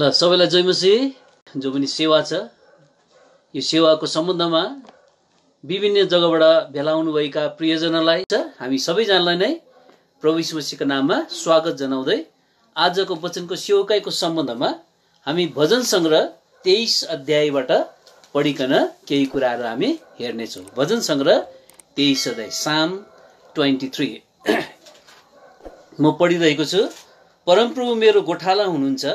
ल सबैलाई जयमसी जो पनि सेवा छ यो सेवाको सम्बन्धमा विभिन्न जग्गाबाट भेला प्रियजनालाई प्रियजनलाई हामी सबैजनालाई नै प्रभु मसीको नाममा स्वागत जनाउँदै आजको वचनको सेवकाईको सम्बन्धमा हामी भजन सङ्ग्रह तेइस अध्यायबाट पढिकन केही कुराहरू हामी हेर्नेछौँ भजन सङ्ग्रह तेइस अध्याय साम ट्वेन्टी थ्री म पढिरहेको छु परमप्रभु मेरो गोठाला हुनुहुन्छ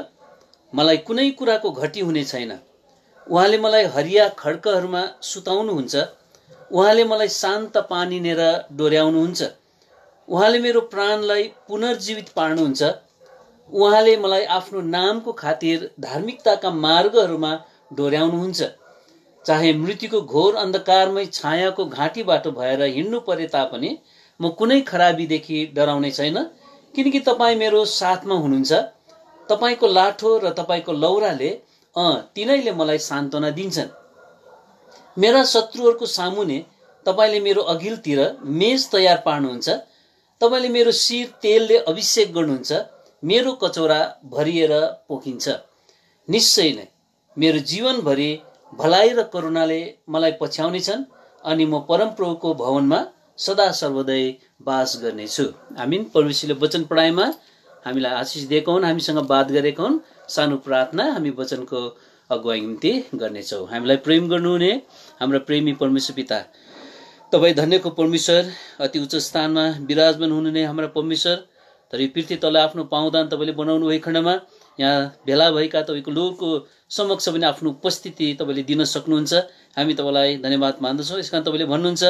मलाई कुनै कुराको घटी हुने छैन उहाँले मलाई हरिया खड्कहरूमा सुताउनुहुन्छ उहाँले मलाई शान्त पानिनेर डोर्याउनुहुन्छ उहाँले मेरो प्राणलाई पुनर्जीवित पार्नुहुन्छ उहाँले मलाई आफ्नो नामको खातिर धार्मिकताका मार्गहरूमा डोर्याउनुहुन्छ चाहे मृत्युको घोर अन्धकारमै छायाको घाँटीबाट भएर हिँड्नु परे तापनि म कुनै खराबीदेखि डराउने छैन किनकि तपाईँ मेरो साथमा हुनुहुन्छ तपाईँको लाठो र तपाईँको लौराले अँ तिनैले मलाई सान्त्वना दिन्छन् मेरा शत्रुहरूको सामुने तपाईँले मेरो अघिल्तिर मेज तयार पार्नुहुन्छ तपाईँले मेरो शिर तेलले अभिषेक गर्नुहुन्छ मेरो कचौरा भरिएर पोखिन्छ निश्चय नै मेरो जीवनभरि भलाइ र करुणाले मलाई पछ्याउनेछन् अनि म परमप्रभुको भवनमा सदा सर्वोदय बास गर्नेछु हामी परमेश्वरले वचन पढाइमा हामीलाई आशिष दिएको हुन् हामीसँग बात गरेको हुन् सानो प्रार्थना हामी वचनको अगुवाई निम्ति गर्नेछौँ हामीलाई प्रेम गर्नुहुने हाम्रो प्रेमी परमेश्वर पिता तपाईँ धन्यको परमेश्वर अति उच्च स्थानमा विराजमान हुनुहुने हाम्रा परमेश्वर तर यो पृथ्वी तल आफ्नो पाउँदा तपाईँले बनाउनु भयो खण्डमा यहाँ भेला भएका तपाईँको लोकको समक्ष पनि आफ्नो उपस्थिति तपाईँले दिन सक्नुहुन्छ हामी तपाईँलाई धन्यवाद मान्दछौँ यस कारण तपाईँले भन्नुहुन्छ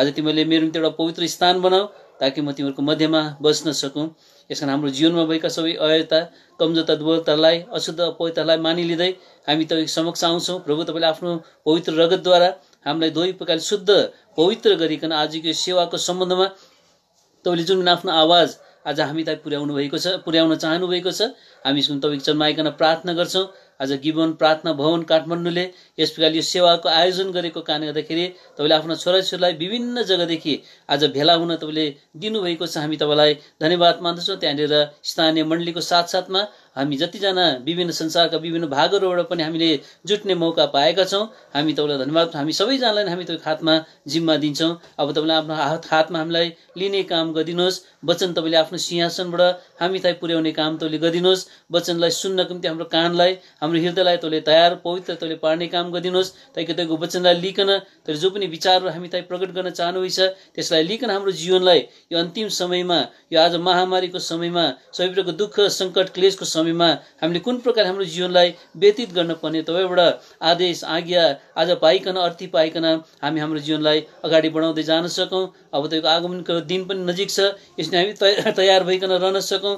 आज तिमीले मेरो निम्ति एउटा पवित्र स्थान बनाऊ ताकि म तिमीहरूको मध्यमा बस्न सकौँ यस कारण हाम्रो जीवनमा भएका सबै अयता कमजोरता दुर्बलतालाई अशुद्ध अपवित्रतालाई मानिलिँदै हामी तपाईँ समक्ष आउँछौँ प्रभु तपाईँले आफ्नो पवित्र रगतद्वारा हामीलाई दुवै प्रकारले शुद्ध पवित्र गरिकन आजको सेवाको सम्बन्धमा तपाईँले जुन आफ्नो आवाज आज हामी त पुर्याउनु भएको छ पुर्याउन चाहनु भएको छ हामी यसको तपाईँको चरणमा आइकन प्रार्थना गर्छौँ आज जीवन प्रार्थना भवन काठमाडौँले यस प्रकारले यो सेवाको आयोजन गरेको कारणले गर्दाखेरि तपाईँले आफ्नो छोराछोरीलाई विभिन्न जग्गादेखि आज भेला हुन तपाईँले दिनुभएको छ हामी तपाईँलाई धन्यवाद मान्दछौँ त्यहाँनिर स्थानीय मण्डलीको साथसाथमा हामी जतिजना विभिन्न संसारका विभिन्न भागहरूबाट पनि हामीले जुट्ने मौका पाएका छौँ हामी तपाईँलाई धन्यवाद हामी सबैजनालाई हामी तपाईँको हातमा जिम्मा दिन्छौँ अब तपाईँले आफ्नो हात हातमा हामीलाई लिने काम गरिदिनुहोस् वचन तपाईँले आफ्नो सिंहासनबाट हामीलाई पुर्याउने काम तपाईँले गरिदिनुहोस् वचनलाई सुन्नको निम्ति हाम्रो कानलाई हाम्रो हृदयलाई तपाईँले तयार पवित्र तैँले पार्ने काम गरिदिनुहोस् ताकि तपाईँको वचनलाई लिकन तर जो पनि विचारहरू हामी तपाईँ प्रकट गर्न चाहनुहुन्छ त्यसलाई लिकन हाम्रो जीवनलाई यो अन्तिम समयमा यो आज महामारीको समयमा सबै प्रकारको दुःख सङ्कट क्लेसको समय समयमा हामीले कुन प्रकार हाम्रो जीवनलाई व्यतीत गर्न गर्नुपर्ने एउटा आदेश आज्ञा आज पाइकन अर्थी पाइकन हामी हाम्रो जीवनलाई अगाडि बढाउँदै जान सकौँ अब तपाईँको आगमनको दिन पनि नजिक छ यसले हामी तयार भइकन रहन सकौँ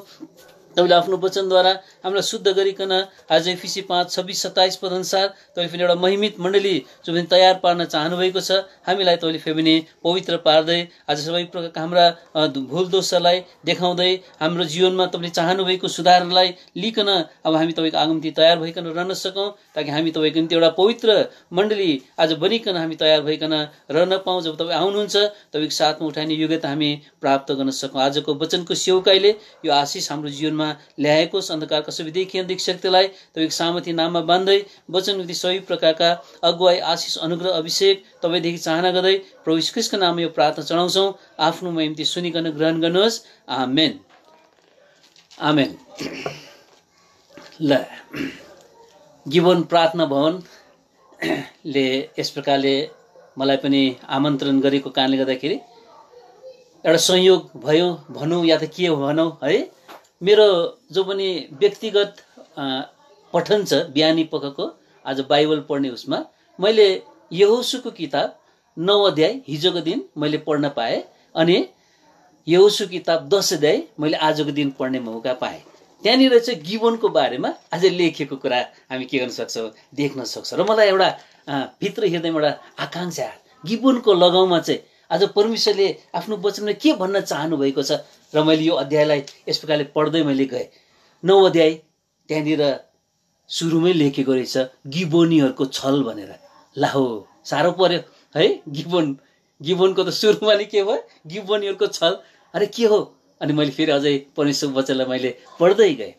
तपाईँले आफ्नो वचनद्वारा हामीलाई शुद्ध गरिकन आज एफिसी पाँच छब्बिस सत्ताइस पदअनुसार तपाईँ फेरि एउटा महिमित मण्डली जो पनि तयार पार्न चाहनुभएको छ हामीलाई तपाईँले फेरि पनि पवित्र पार्दै आज सबै प्रकारका हाम्रा भुल दोषलाई देखाउँदै हाम्रो जीवनमा तपाईँले चाहनुभएको सुधारलाई लिकन अब हामी तपाईँको आगम्ती तयार भइकन रहन सकौँ ताकि हामी तपाईँको निम्ति एउटा पवित्र मण्डली आज बनिकन हामी तयार भइकन रहन पाउँ जब तपाईँ आउनुहुन्छ तपाईँको साथमा उठाइने योग्यता हामी प्राप्त गर्न सकौँ आजको वचनको सेवकाइले यो आशिष हाम्रो जीवनमा अवस्थामा ल्याएको अन्धकारका सुविधि केन्द्र शक्तिलाई तपाईँको सामर्थ्य नाममा वचन वचनविधि सबै प्रकारका अगुवाई आशिष अनुग्रह अभिषेक तपाईँदेखि चाहना गर्दै प्रभु श्रीकृष्ण नाममा यो प्रार्थना चढाउँछौँ आफ्नो महिम्ति सुनिकन ग्रहण गर्नुहोस् आमेन आमेन ल जीवन प्रार्थना भवनले यस प्रकारले मलाई पनि आमन्त्रण गरेको कारणले गर्दाखेरि एउटा संयोग भयो भनौँ या त के भनौँ है मेरो जो पनि व्यक्तिगत पठन छ बिहानी पखको आज बाइबल पढ्ने उसमा मैले यहोसुको किताब नौ अध्याय हिजोको दिन मैले पढ्न पाएँ अनि यहोसु किताब दस अध्याय मैले आजको दिन पढ्ने मौका पाएँ त्यहाँनिर चाहिँ जीवनको बारेमा आज लेखेको कुरा हामी के गर्न सक्छौँ देख्न सक्छौँ र मलाई एउटा भित्र हृदयमा एउटा आकाङ्क्षा गिवनको लगाउमा चाहिँ आज परमेश्वरले आफ्नो वचनमा के भन्न चाहनु भएको छ र मैले यो अध्यायलाई यस प्रकारले पढ्दै मैले गएँ नौ अध्याय त्यहाँनिर सुरुमै लेखेको रहेछ गिबोनीहरूको छल भनेर ला हो साह्रो पऱ्यो है गिबोन गिबोनको त सुरुमा नै के भयो गिबोनीहरूको छल अरे के हो अनि मैले फेरि अझै परमेश्वर बच्चालाई मैले पढ्दै गएँ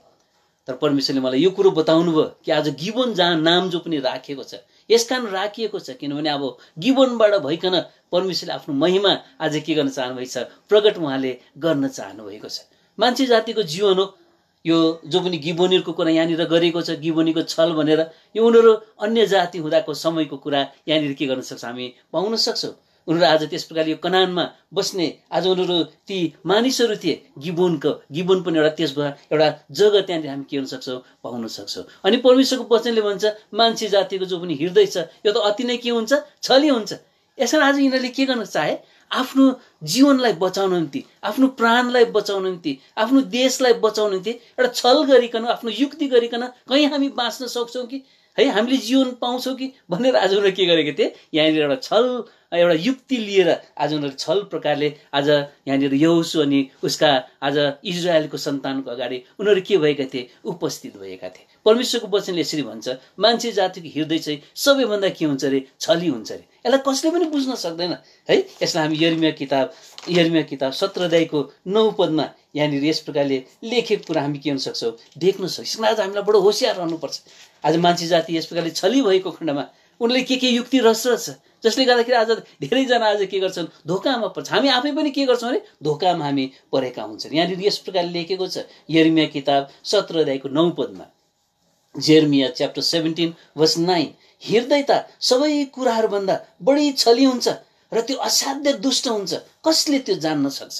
तर परमेश्वरले मलाई यो कुरो बताउनु भयो कि आज गिबोन जहाँ नाम जो पनि राखेको छ यस कारण राखिएको छ किनभने अब जीवनबाट भइकन परमेश्वरले आफ्नो महिमा आज के गर्न चाहनुभएको छ प्रकट उहाँले गर्न चाहनुभएको छ मान्छे जातिको जीवन हो यो जो पनि गिबोनीहरूको कुरा यहाँनिर गरेको छ गिबोनीको छल भनेर यो उनीहरू अन्य जाति हुँदाको समयको कुरा यहाँनिर के गर्न सक्छ हामी पाउन सक्छौँ उनीहरू आज त्यस प्रकारले यो कनानमा बस्ने आज उनीहरू ती मानिसहरू थिए गिबोनको गिबोन पनि एउटा त्यस त्यसमा एउटा जग्गा त्यहाँनिर हामी के गर्न सक्छौँ पाउन सक्छौँ अनि परमेश्वरको वचनले भन्छ मान्छे जातिको जो पनि हृदय छ यो त अति नै के हुन्छ छली हुन्छ यसकारण आज यिनीहरूले के गर्न चाहे आफ्नो जीवनलाई बचाउन निम्ति आफ्नो प्राणलाई बचाउन निम्ति आफ्नो देशलाई बचाउन निम्ति एउटा छल गरिकन आफ्नो युक्ति गरिकन कहीँ हामी बाँच्न सक्छौँ कि है हामीले जीवन पाउँछौँ कि भनेर आज उनीहरू के गरेको थिए यहाँनिर एउटा छल एउटा युक्ति लिएर आज उनीहरू छल प्रकारले आज यहाँनिर यहोसु अनि उसका आज इजरायलको सन्तानको अगाडि उनीहरू के भएका थिए उपस्थित भएका थिए परमेश्वरको वचनले यसरी भन्छ मान्छे जातिको हृदय चाहिँ सबैभन्दा के हुन्छ अरे छली हुन्छ अरे यसलाई कसले पनि बुझ्न सक्दैन है यसलाई हामी यर्मिया किताब यर्मिया किताब सत्रदायको नौ पदमा यहाँनिर यस प्रकारले लेखेको कुरा हामी के हुन सक्छौँ देख्न सक्छौँ आज हामीलाई बडो होसियार रहनुपर्छ आज मान्छे जाति यस प्रकारले छली भएको खण्डमा उनले के के युक्ति रस छ जसले गर्दाखेरि आज धेरैजना आज के गर्छन् धोकामा पर्छ हामी आफै पनि के गर्छौँ भने धोकामा हामी परेका हुन्छन् यहाँनिर यस प्रकारले लेखेको छ यर्मिया किताब सत्रदायको नौ पदमा Jeremiah chapter seventeen verse nine हृदय त सबै कुराहरूभन्दा बढी छली हुन्छ र त्यो असाध्य दुष्ट हुन्छ कसले त्यो जान्न सक्छ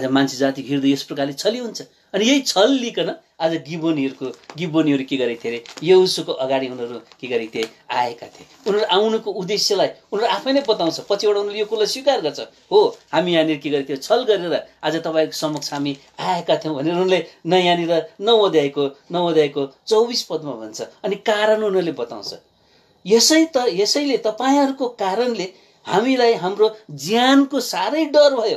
आज मान्छे जाति हृदय यस प्रकारले छली हुन्छ अनि यही छल लिकन आज गिबोनीहरूको गिबोनीहरू के गरेको थिए अरे यौसुको अगाडि उनीहरू के गरेको थिए आएका थिए उनीहरू आउनुको उद्देश्यलाई उनीहरू आफै नै बताउँछ पछिबाट उनीहरूले यो कुरोलाई स्वीकार गर्छ हो हामी यहाँनिर के गरेको थियौँ छल गरेर आज तपाईँको समक्ष हामी आएका थियौँ भनेर उनले न यहाँनिर नवोध्यायको नवोध्यायको चौबिस पदमा भन्छ अनि कारण उनीहरूले बताउँछ यसै त यसैले तपाईँहरूको कारणले हामीलाई हाम्रो ज्यानको साह्रै डर भयो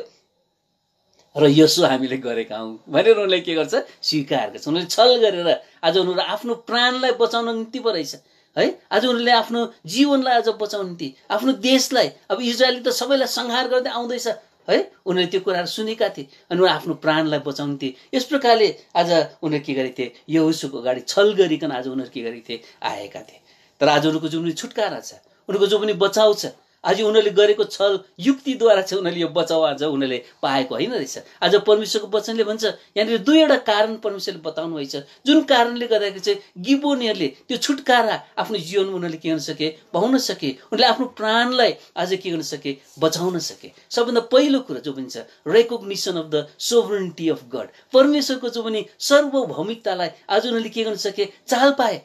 र यसो हामीले गरेका हौँ भनेर उनले के गर्छ स्वीकार गर्छ उनले छल गरेर आज उनीहरू आफ्नो प्राणलाई बचाउन निम्ति पो रहेछ है आज उनीहरूले आफ्नो जीवनलाई आज बचाउन निम्ति आफ्नो देशलाई अब इजरायलले त सबैलाई संहार गर्दै आउँदैछ है उनीहरूले त्यो कुराहरू सुनेका थिए अनि उनीहरू आफ्नो प्राणलाई बचाउनु थिए यस प्रकारले आज उनीहरू के गरेको थिए यो उसुको अगाडि छल गरिकन आज उनीहरू के गरेको थिए आएका थिए तर आज उनीहरूको जुन पनि छुटकारा छ उनीहरूको जो पनि बचाउ छ आज उनीहरूले गरेको छल युक्तिद्वारा चाहिँ उनीहरूले यो बचाउ आज उनीहरूले पाएको होइन रहेछ आज परमेश्वरको वचनले भन्छ यहाँनिर दुईवटा कारण परमेश्वरले बताउनु भएछ जुन कारणले गर्दाखेरि चाहिँ गिबोनीहरूले त्यो छुटकारा आफ्नो जीवनमा उनीहरूले के गर्न सके पाउन सके उनले आफ्नो प्राणलाई आज के गर्न सके बचाउन सके सबभन्दा पहिलो कुरा जो पनि छ recognition of the sovereignty of God परमेश्वरको जो पनि सर्वभौमिकतालाई आज उनीहरूले के गर्न सके चाल पाए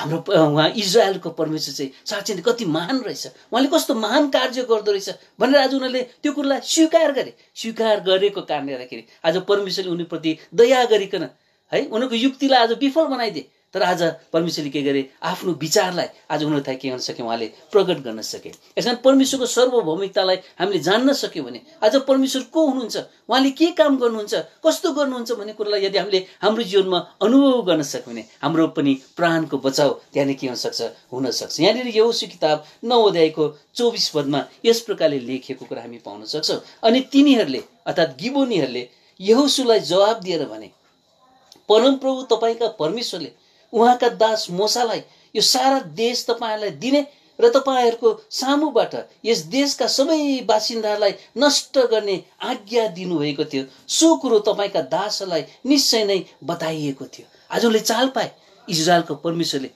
हाम्रो उहाँ इजरायलको परमेश्वर चाहिँ साँच्चै नै कति महान रहेछ उहाँले कस्तो महान कार्य गर्दो रहेछ भनेर आज उनीहरूले त्यो कुरोलाई स्वीकार गरे स्वीकार गरेको कारणले गर्दाखेरि आज परमेश्वरले उनीप्रति दया गरिकन है उनीहरूको युक्तिलाई आज विफल बनाइदिए तर आज परमेश्वरले के गरे आफ्नो विचारलाई आज हुन थाहा के गर्न सके उहाँले प्रकट गर्न सके यस कारण परमेश्वरको सार्वभौमिकतालाई हामीले जान्न सक्यौँ भने आज परमेश्वर को हुनुहुन्छ उहाँले के काम गर्नुहुन्छ कस्तो गर्नुहुन्छ भन्ने कुरालाई यदि हामीले हाम्रो जीवनमा अनुभव गर्न सक्यौँ भने हाम्रो पनि प्राणको बचाउ त्यहाँनिर के हुनसक्छ हुनसक्छ यहाँनिर यौसु किताब नवोध्यायको चौबिस पदमा यस प्रकारले लेखिएको कुरा हामी पाउन सक्छौँ अनि तिनीहरूले अर्थात् गिबोनीहरूले यहोसुलाई जवाब दिएर भने परमप्रभु तपाईँका परमेश्वरले उहाँका दास मोसालाई यो सारा देश तपाईँहरूलाई दिने र तपाईँहरूको सामुबाट यस देशका सबै बासिन्दाहरूलाई नष्ट गर्ने आज्ञा दिनुभएको थियो सो कुरो तपाईँका दासलाई निश्चय नै बताइएको थियो आज उसले चाल पाए इजरायलको परमेश्वरले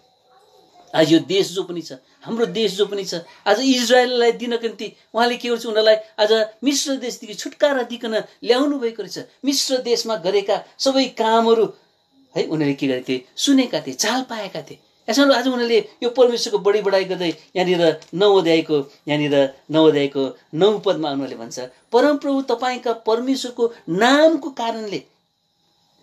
आज यो देश जो पनि छ हाम्रो देश जो पनि छ आज इजरायललाई दिनको निम्ति उहाँले के गर्छ उनीहरूलाई आज मिश्र देशदेखि छुटकारा दिकन ल्याउनु भएको रहेछ मिश्र देशमा गरेका सबै कामहरू है उनीहरूले के गरेका थिए सुनेका थिए चाल पाएका थिए यसमा आज उनीहरूले यो परमेश्वरको बढी बढाइ गर्दै यहाँनिर नवोदयको यहाँनिर नवोदयको नौ पदमा उनीहरूले भन्छ परमप्रभु तपाईँका परमेश्वरको नामको कारणले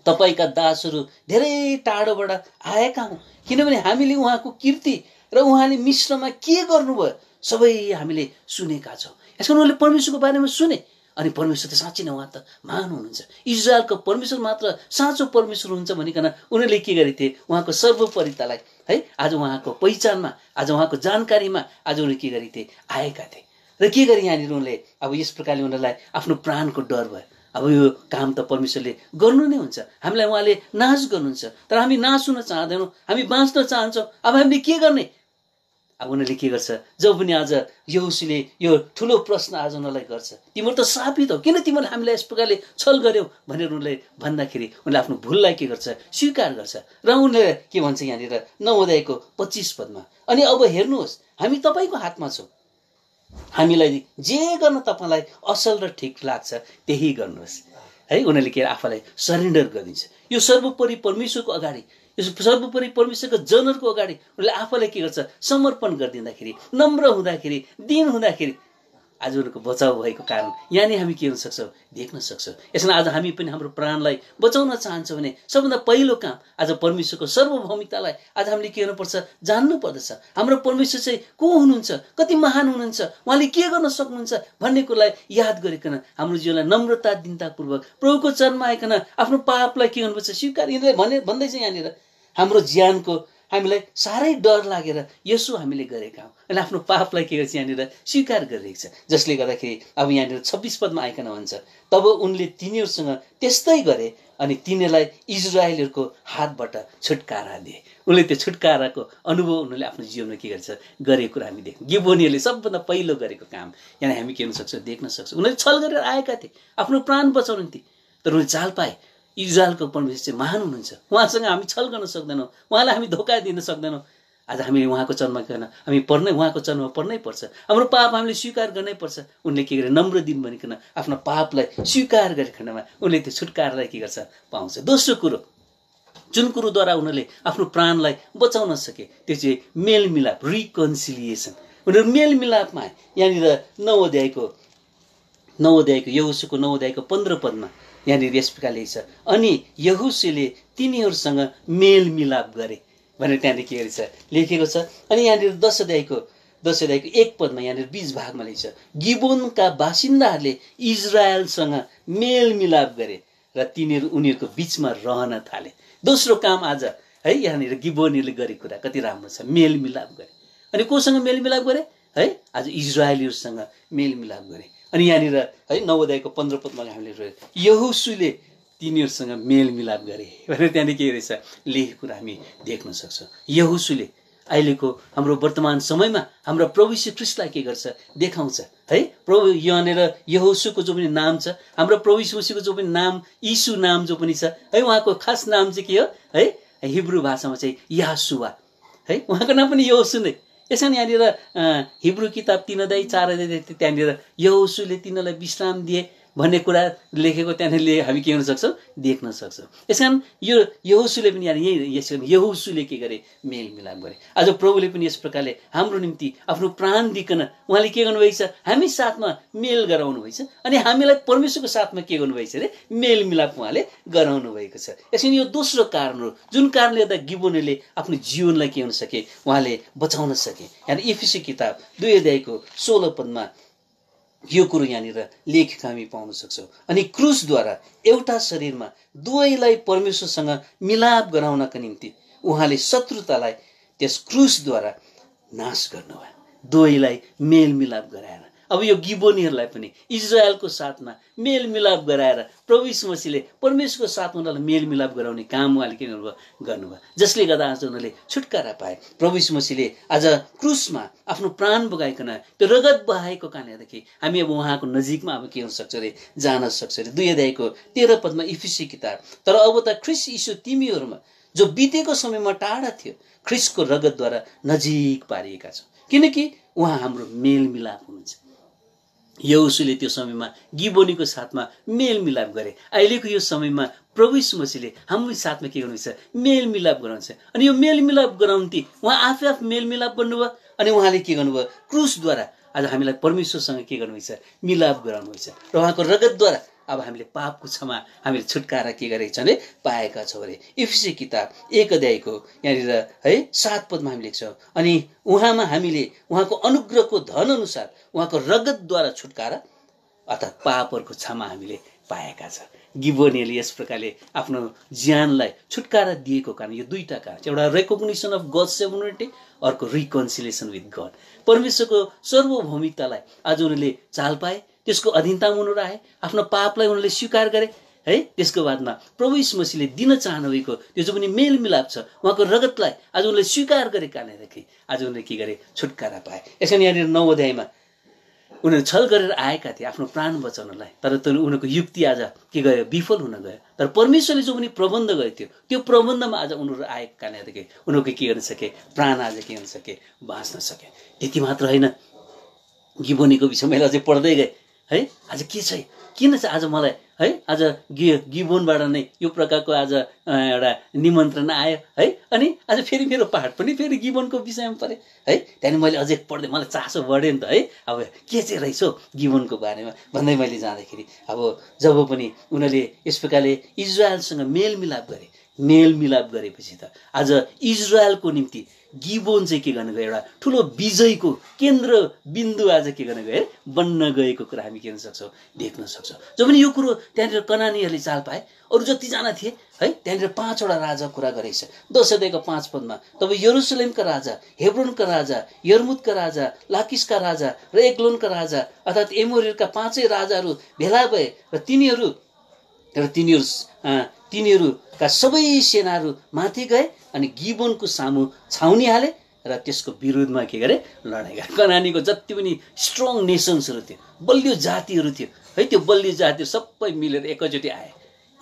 तपाईँका दासहरू धेरै टाढोबाट आएका हौँ किनभने हामीले उहाँको कीर्ति र उहाँले मिश्रमा के गर्नुभयो सबै हामीले सुनेका छौँ यसमा उनीहरूले परमेश्वरको बारेमा सुने अनि परमेश्वर त साँच्ची नै उहाँ त महान हुनुहुन्छ इजरायलको परमेश्वर मात्र साँचो परमेश्वर हुन्छ भनिकन उनीहरूले के गरेको थिए उहाँको सर्वोपरितालाई है आज उहाँको पहिचानमा आज उहाँको जानकारीमा आज उनीहरू के गरेको थिए आएका थिए र के गरे यहाँनिर उनले अब यस प्रकारले उनीहरूलाई आफ्नो प्राणको डर भयो अब यो काम त परमेश्वरले गर्नु नै हुन्छ हामीलाई उहाँले नाश गर्नुहुन्छ तर हामी नाश हुन चाहँदैनौँ हामी बाँच्न चाहन्छौँ अब हामीले के गर्ने अब उनीहरूले के गर्छ जब पनि आज यो यो ठुलो प्रश्न आज उनीहरूलाई गर्छ तिमीहरू त सापित हौ किन तिमीहरूले हामीलाई यस प्रकारले छल गऱ्यौ भनेर उनले भन्दाखेरि उनले आफ्नो भुललाई के गर्छ स्वीकार गर्छ र उनले के भन्छ यहाँनिर नवोदयको पच्चिस पदमा अनि अब हेर्नुहोस् हामी तपाईँको हातमा छौँ हामीलाई जे गर्न तपाईँलाई असल र ठिक लाग्छ त्यही गर्नुहोस् है उनीहरूले के अरे आफूलाई सरेन्डर गरिदिन्छ यो सर्वोपरि परमेश्वरको अगाडि सर्वोपरि परमेश्वरको जनहरूको अगाडि उसले आफूलाई के गर्छ समर्पण गरिदिँदाखेरि नम्र हुँदाखेरि दिन हुँदाखेरि आज उनीहरूको बचाउ भएको कारण यहाँनिर हामी के गर्न सक्छौँ देख्न सक्छौँ यसमा आज हामी पनि हाम्रो प्राणलाई बचाउन चाहन्छौँ भने सबभन्दा पहिलो काम आज परमेश्वरको सर्वभौमिकतालाई आज हामीले के गर्नुपर्छ जान्नु पर्दछ हाम्रो परमेश्वर चाहिँ को हुनुहुन्छ कति महान हुनुहुन्छ उहाँले के गर्न सक्नुहुन्छ भन्ने कुरालाई याद गरिकन हाम्रो जीवनलाई नम्रता दिनतापूर्वक प्रभुको चरणमा आइकन आफ्नो पापलाई के गर्नुपर्छ स्वीकार यिनीहरूले भने भन्दैछ यहाँनिर हाम्रो ज्यानको हामीलाई साह्रै डर लागेर यसो हामीले गरेका हौँ अनि आफ्नो पापलाई के गर्छ यहाँनिर स्वीकार गरिरहेको छ जसले गर्दाखेरि अब यहाँनिर छब्बिस पदमा आइकन भन्छ तब उनले तिनीहरूसँग त्यस्तै गरे अनि तिनीहरूलाई इजरायलहरूको हातबाट छुटकारा दिए उनले त्यो छुटकाराको अनुभव उनीहरूले आफ्नो जीवनमा के गर्छ गरेको कुरा हामी देख्यौँ गिबोनीहरूले सबभन्दा पहिलो गरेको काम यहाँ हामी के हुन सक्छौँ देख्न सक्छौँ उनीहरूले छल गरेर आएका थिए आफ्नो प्राण बचाउनु थिए तर उनीहरूले चाल पाए इजरायलको परमेश्वर चाहिँ महान हुनुहुन्छ उहाँसँग हामी छल गर्न सक्दैनौँ उहाँलाई हामी धोका दिन सक्दैनौँ आज हामीले उहाँको चरणमा गर्न हामी पर्नै उहाँको चरणमा पर्नै पर्छ हाम्रो पाप हामीले स्वीकार गर्नै पर्छ उनले के गरे नम्र दिन भनिकन आफ्नो पापलाई स्वीकार गरेको खण्डमा उनले त्यो छुटकारालाई के गर्छ पाउँछ दोस्रो कुरो जुन कुरोद्वारा उनीहरूले आफ्नो प्राणलाई बचाउन सके त्यो चाहिँ मेलमिलाप रिकन्सिलिएसन उनीहरू मेलमिलापमा यहाँनिर नवोध्यायको नवोध्यायको यौसुको नवोध्यायको पन्ध्र पदमा यहाँनिर यस प्रकारले छ अनि यहुसीले तिनीहरूसँग मेलमिलाप गरे भनेर त्यहाँनिर के रहेछ लेखेको छ अनि यहाँनिर दस अध्यायको एक पदमा यहाँनिर बिच भागमा लेखेको गिबोनका बासिन्दाहरूले इजरायलसँग मेलमिलाप गरे र तिनीहरू उनीहरूको बिचमा रहन थाले दोस्रो काम आज है यहाँनिर गिबोनीले गरेको कुरा कति राम्रो छ मेलमिलाप गरे अनि कोसँग मेलमिलाप गरे है आज इजरायलीहरूसँग मेलमिलाप गरे अनि यहाँनिर है नवोदयको पन्ध्र पदमा हामीले रहेछ यहुसुले तिनीहरूसँग मेलमिलाप गरे भनेर त्यहाँदेखि के रहेछ लेखेको कुरा हामी देख्न सक्छौँ यहुसुले अहिलेको हाम्रो वर्तमान समयमा हाम्रो प्रभु श्री कृष्णलाई के गर्छ देखाउँछ है प्रभु यहाँनिर यहोसुको जो पनि नाम छ हाम्रो प्रभु जो पनि नाम यीशु नाम जो पनि छ है उहाँको खास नाम चाहिँ के हो है हिब्रू भाषामा चाहिँ यासुवा है उहाँको नाम पनि यहोसु नै यसरी यहाँनिर हिब्रू किताब तिनदै चारदै त्यहाँनिर यहोसुले तिनीहरूलाई विश्राम दिए भन्ने कुरा लेखेको त्यहाँनिर हामी के हुन सक्छौँ देख्न सक्छौँ यस कारण यो यहोसुले पनि यहाँ यही यस यहोसुले के गरे मेलमिलाप गरे आज प्रभुले पनि यस प्रकारले हाम्रो निम्ति आफ्नो प्राण दिकन उहाँले के गर्नुभएको छ हामी साथमा मेल गराउनु भएछ अनि हामीलाई परमेश्वरको साथमा के गर्नुभएछ अरे मेलमिलाप उहाँले गराउनु भएको छ यसरी यो दोस्रो कारण हो जुन कारणले गर्दा गिबोनेले आफ्नो जीवनलाई के हुन सके उहाँले बचाउन सके यहाँ इफिसी किताब दुई अध्यायको सोह्र पदमा यो कुरो यहाँनिर लेखेको हामी पाउन सक्छौँ अनि क्रुसद्वारा एउटा शरीरमा दुवैलाई परमेश्वरसँग मिलाप गराउनका निम्ति उहाँले शत्रुतालाई त्यस क्रुसद्वारा नाश गर्नुभयो दुवैलाई मेलमिलाप गराएर अब यो गिबोनीहरूलाई पनि इजरायलको साथमा मेलमिलाप गराएर प्रभु मसीले परमेश्वरको साथमा उनीहरूलाई मेलमिलाप गराउने काम उहाँले के गर्नुभयो गर्नुभयो जसले गर्दा आज उनीहरूले छुटकारा पाए प्रभु मसीले आज क्रुसमा आफ्नो प्राण बगाइकन त्यो रगत बहाएको कारणले गर्दाखेरि हामी अब उहाँको नजिकमा अब के हुन सक्छ अरे जान सक्छ अरे दुई अध्यायको तेह्र पदमा इफिसी किताब तर अब त ख्रिस इसु तिमीहरूमा जो बितेको समयमा टाढा थियो ख्रिसको रगतद्वारा नजिक पारिएका छौँ किनकि उहाँ हाम्रो मेलमिलाप हुनुहुन्छ यौसुले त्यो समयमा गिबोनीको साथमा मेलमिलाप गरे अहिलेको यो समयमा प्रभु मसीले हाम्रो साथमा के गर्नुहुन्छ मेलमिलाप गराउँछ अनि यो मेलमिलाप गराउँथे उहाँ आफै आफ मेलमिलाप गर्नुभयो अनि उहाँले के गर्नुभयो क्रुसद्वारा आज हामीलाई परमेश्वरसँग के गर्नुहुन्छ मिलाप गराउनुहुन्छ र उहाँको रगतद्वारा अब हामीले पापको क्षमा हामीले छुटकारा के गरेका छौँ भने पाएका छौँ अरे इफसी किताब एक अध्यायको यहाँनिर है सात पदमा हामी लेख्छौँ अनि उहाँमा हामीले उहाँको अनुग्रहको धन अनुसार उहाँको रगतद्वारा छुटकारा अर्थात् पापहरूको क्षमा हामीले पाएका छ गिबोनेले यस प्रकारले आफ्नो ज्यानलाई छुटकारा दिएको कारण यो दुईवटा कारण एउटा रेकग्निसन अफ गड सेभनिटी अर्को रिकन्सिलेसन विथ गड परमेश्वरको सार्वभौमिकतालाई आज उनीहरूले चाल पाए त्यसको अधीनता उनीहरू आए आफ्नो पापलाई उनीहरूले स्वीकार गरे है त्यसको बादमा प्रभु मसीले दिन चाहनुभएको त्यो जो पनि मेलमिलाप छ उहाँको रगतलाई आज उनले स्वीकार गरे कारणदेखि आज उनले के गरे छुटकारा पाए यसरी यहाँनिर नौ अध्यायमा उनीहरू छल गरेर आएका थिए आफ्नो प्राण बचाउनलाई तर त्यो उनीहरूको युक्ति आज के गयो विफल हुन गयो तर परमेश्वरले जो पनि प्रबन्ध गरेको थियो त्यो प्रबन्धमा आज उनीहरू आएको कारणदेखि उनीहरूको के गर्न सके प्राण आज के गर्न सके बाँच्न सके यति मात्र होइन गिबोनीको विषयमा अझै पढ्दै गएँ है आज के छ किन चाहिँ आज मलाई है आज गि गिबोनबाट नै यो प्रकारको आज एउटा निमन्त्रणा आयो है अनि आज फेरि मेरो पाठ पनि फेरि गिबोनको विषयमा पऱ्यो है त्यहाँदेखि मैले अझै पढ्दै मलाई चासो बढ्यो नि त है अब के चाहिँ रहेछ हौ गिबोनको बारेमा भन्दै मैले जाँदाखेरि अब जब पनि उनीहरूले यस प्रकारले इजरायलसँग मेलमिलाप गरेँ मेलमिलाप गरेपछि त आज इजरायलको निम्ति गिबोन चाहिँ के गर्न गयो एउटा ठुलो विजयको केन्द्र बिन्दु आज के गर्न गयो बन्न गएको कुरा हामी के सक्छौँ देख्न सक्छौँ जब पनि यो कुरो त्यहाँनिर कनानीहरूले चाल पाए अरू जतिजना थिए है त्यहाँनिर पाँचवटा राजा कुरा गरेछ छ दस पाँच पदमा तब यरुसलेमका राजा हेब्रोनका राजा यर्मुदका राजा लाकिसका राजा र एक्लोनका राजा अर्थात् एमोरियलका पाँचै राजाहरू भेला भए र तिनीहरू र तिनीहरू तिनीहरूका सबै सेनाहरू माथि गए अनि गिबोनको सामु छाउनी हाले र त्यसको विरुद्धमा के गरे लडाइँ गरे कनानीको जति पनि स्ट्रङ नेसन्सहरू थियो बलियो जातिहरू थियो है त्यो बलियो जातिहरू सबै मिलेर एकैचोटि आए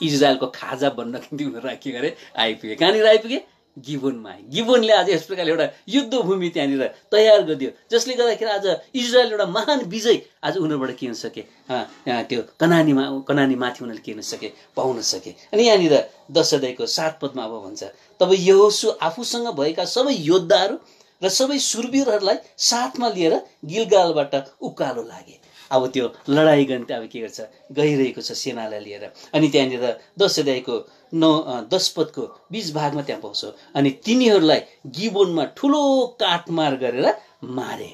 इजरायलको खाजा बन्न उनीहरू के गरे आइपुगे कहाँनिर आइपुगे गिबोनमा गिबोनले आज यस प्रकारले एउटा युद्धभूमि त्यहाँनिर तयार गरिदियो जसले गर्दाखेरि आज इजरायल एउटा महान विजय आज उनीहरूबाट के हुन सके त्यो कनानीमा कनानीमाथि उनीहरूले के हुन सके पाउन सके अनि यहाँनिर दशदयको सात पदमा अब भन्छ तब यहोसु आफूसँग भएका सबै योद्धाहरू र सबै सुरवीरहरूलाई साथमा लिएर गिलगालबाट उकालो लागे अब त्यो लडाइँ त अब के गर्छ गइरहेको छ सेनालाई लिएर अनि त्यहाँनिर दाईको नौ दस पदको बिच भागमा त्यहाँ पाउँछ अनि तिनीहरूलाई गिबोनमा ठुलो काटमार गरेर मारे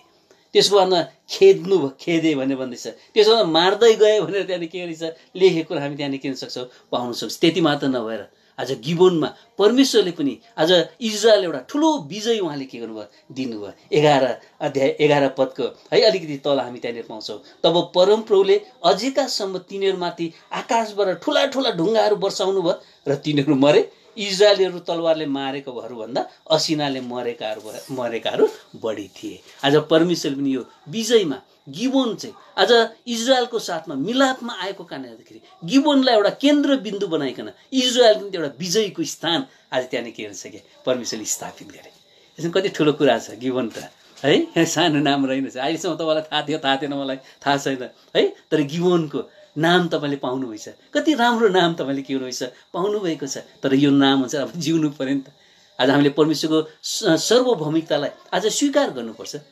त्यसको बादमा खेद्नु खेदे भने भन्दैछ त्यसो भन्दा मार्दै गए भनेर त्यहाँनिर के गरिन्छ लेखेको हामी त्यहाँनिर किन्न सक्छौँ पाउन सक्छौँ त्यति मात्र नभएर आज गिबोनमा परमेश्वरले पनि आज इजरायल एउटा ठुलो विजय उहाँले के गर्नुभयो दिनुभयो एघार अध्याय एघार पदको है अलिकति तल हामी त्यहाँनिर पाउँछौँ तब परमप्रभुले अझैकासम्म तिनीहरूमाथि आकाशबाट ठुला ठुला ढुङ्गाहरू बर्साउनु भयो र तिनीहरू मरे इजरायलीहरू तलवारले मारेको भन्दा असिनाले मरेकाहरू मरेकाहरू बढी थिए आज परमेश्वरले पनि यो विजयमा गिबोन चाहिँ आज इजरायलको साथमा मिलापमा आएको कारणले गर्दाखेरि गिबोनलाई एउटा केन्द्रबिन्दु बनाइकन इजरायल पनि एउटा विजयको स्थान आज त्यहाँनिर के रहेछ क्या परमेश्वरले स्थापित गरे यसमा कति ठुलो कुरा छ गिबोन त है सानो नाम रहेनछ अहिलेसम्म तपाईँलाई थाहा थियो थाहा थिएन मलाई थाहा छैन है तर गिबोनको नाम तपाईँले पाउनुभएछ कति राम्रो नाम तपाईँले के हुनुहुन्छ पाउनुभएको छ तर यो नाम हुन्छ अब जिउनु पऱ्यो नि त आज हामीले परमेश्वरको सार्वभौमिकतालाई आज स्वीकार गर्नुपर्छ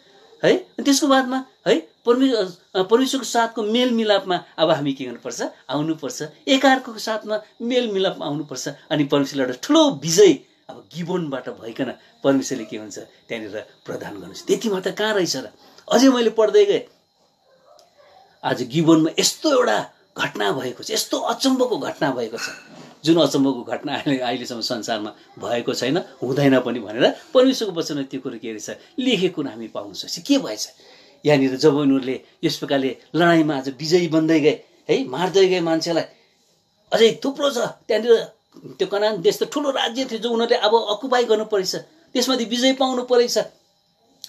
है त्यसको बादमा है परमेश्वर परमेश्वरको साथको मेलमिलापमा अब हामी के गर्नुपर्छ आउनुपर्छ एकाअर्काको साथमा मेलमिलापमा आउनुपर्छ अनि परमेश्वरले एउटा ठुलो विजय अब गिबोनबाट भइकन परमेश्वरले के हुन्छ त्यहाँनिर प्रदान गर्नुहोस् त्यति मात्र कहाँ रहेछ र अझै मैले पढ्दै गएँ आज गिबोनमा यस्तो एउटा घटना भएको छ यस्तो अचम्बको घटना भएको छ जुन अचम्मको घटना अहिले अहिलेसम्म संसारमा भएको छैन हुँदैन पनि भनेर परमेश्वरको वचनमा त्यो कुरो के रहेछ लेखेको कुरो हामी पाउन सक्छ के भएछ यहाँनिर जब उनीहरूले यस प्रकारले लडाइँमा आज विजयी बन्दै गए है मार्दै गए मान्छेलाई अझै थुप्रो छ त्यहाँनिर त्यो कनान देश त ठुलो राज्य थियो जो उनीहरूले अब अकुपाई गर्नु परेछ त्यसमाथि विजय पाउनु परेछ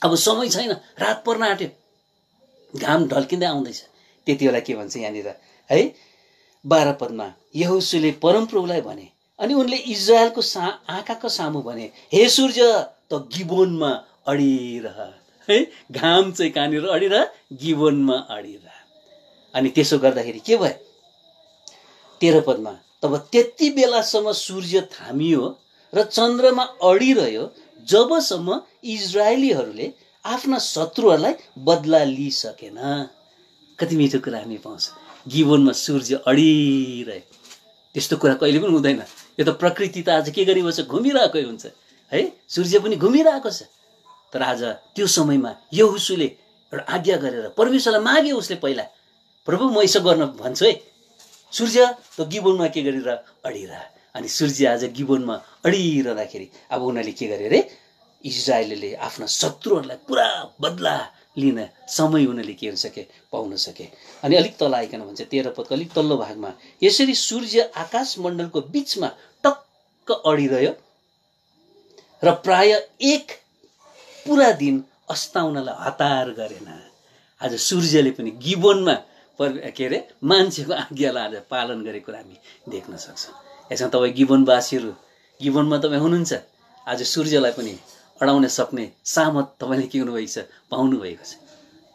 अब समय छैन रात पर्न आँट्यो घाम ढल्किँदै आउँदैछ त्यति बेला के भन्छ यहाँनिर है बाह्र पदमा यहुसुले परमप्रभुलाई भने अनि उनले इजरायलको सा आँखाको सामु भने हे सूर्य त गिबोनमा अडिरह है घाम चाहिँ कहाँनिर अडिरह गिबोनमा अडिरह अनि त्यसो गर्दाखेरि के भयो तेह्र पदमा तब त्यति बेलासम्म सूर्य थामियो र चन्द्रमा अडिरह्यो जबसम्म इजरायलीहरूले आफ्ना शत्रुहरूलाई बदला लिइसकेन कति मिठो कुरा हामी पाउँछ गिबोनमा सूर्य अडिरह्यो त्यस्तो कुरा कहिले पनि हुँदैन यो त प्रकृति त आज के गरिरहेको छ घुमिरहेकै हुन्छ है सूर्य पनि घुमिरहेको छ तर आज त्यो समयमा यो उसुले एउटा आज्ञा गरेर परमेश्वरलाई माग्यो उसले पहिला प्रभु म यसो गर्न भन्छु है सूर्य त गिबोनमा के गरेर अडिरह अनि सूर्य आज गिबोनमा अडिरहँदाखेरि अब उनीहरूले के गरे अरे इजरायलले आफ्ना शत्रुहरूलाई पुरा बदला लिन समय उनीहरूले के गर्न सके पाउन सके अनि अलिक तल आइकन भन्छ तेह्र पदको अलिक तल्लो भागमा यसरी सूर्य आकाश मण्डलको बिचमा टक्क अडिरह्यो र प्राय एक पुरा दिन अस्ताउनलाई हतार गरेन आज सूर्यले पनि जीवनमा के अरे मान्छेको आज्ञालाई आज पालन गरेको कुरा हामी देख्न सक्छौँ यसमा तपाईँ जीवनवासीहरू जीवनमा तपाईँ हुनुहुन्छ आज सूर्यलाई पनि अडाउन सक्ने सामत तपाईँले के हुनुभएको छ पाउनुभएको छ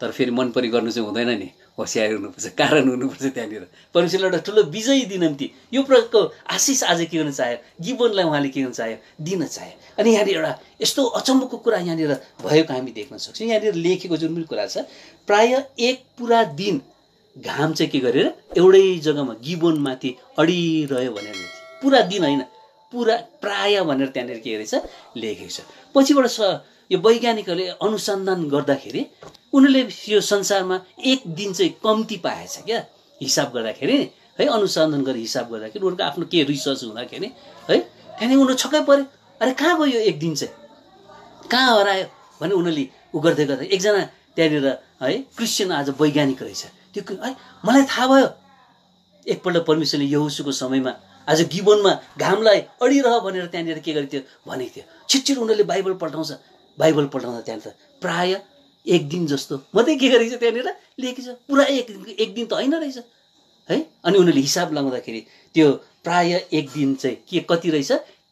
तर फेरि मन परि गर्नु चाहिँ हुँदैन नि होसियार हुनुपर्छ कारण हुनुपर्छ त्यहाँनिर परमेश्वरले एउटा ठुलो विजयी दिनम्ती यो प्रकारको आशिष आज के हुन चाह्यो जीवनलाई उहाँले के हुन चाह्यो दिन चाह्यो अनि यहाँनिर एउटा यस्तो अचम्मको कुरा यहाँनिर भएको हामी देख्न सक्छौँ यहाँनिर लेखेको जुन पनि कुरा छ प्राय एक पुरा दिन घाम चाहिँ के गरेर एउटै जग्गामा गिबोनमाथि अडिरह्यो भनेर पुरा दिन होइन पुरा प्राय भनेर त्यहाँनिर के रहेछ लेखेको छ पछिबाट यो वैज्ञानिकहरूले अनुसन्धान गर्दाखेरि उनीहरूले यो संसारमा एक दिन चाहिँ कम्ती पाएछ क्या हिसाब गर्दाखेरि है अनुसन्धान गरेर हिसाब गर्दाखेरि उनीहरूको आफ्नो के रिसर्च हुँदाखेरि है त्यहाँदेखि उनीहरू छक्कै पऱ्यो अरे कहाँ गयो एक दिन चाहिँ कहाँ हरायो भने उनीहरूले ऊ गर्दै गर्दा एकजना त्यहाँनिर है क्रिस्चियन आज वैज्ञानिक रहेछ त्यो है मलाई थाहा भयो एकपल्ट परमेश्वरले यहुसुको समयमा आज गिबोनमा घामलाई अडिरह भनेर त्यहाँनिर के गरेको थियो भनेको थियो छिटछिट उनीहरूले बाइबल पल्टाउँछ बाइबल पल्टाउँदा त्यहाँ त प्राय एक दिन जस्तो मात्रै के गरेको छ त्यहाँनिर लेखेको छ पुरा एक एक दिन त होइन रहेछ है अनि उनीहरूले हिसाब लगाउँदाखेरि त्यो प्राय एक दिन चाहिँ के कति रहेछ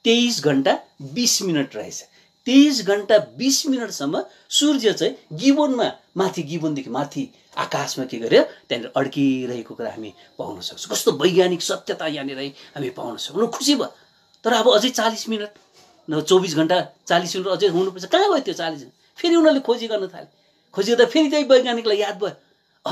तेइस घन्टा बिस मिनट रहेछ तेइस घन्टा बिस मिनटसम्म सूर्य चाहिँ गिबोनमा माथि गिबोनदेखि माथि आकाशमा के गर्यो त्यहाँनिर अड्किरहेको कुरा हामी पाउन सक्छौँ कस्तो वैज्ञानिक सत्यता यहाँनिर हामी पाउन सक्छौँ खुसी भयो तर अब अझै चालिस मिनट न चौबिस घन्टा चालिस मिनट अझै हुनुपर्छ कहाँ भयो त्यो चालिस फेरि उनीहरूले खोजी गर्न थाले खोजी गर्दा फेरि त्यही वैज्ञानिकलाई याद भयो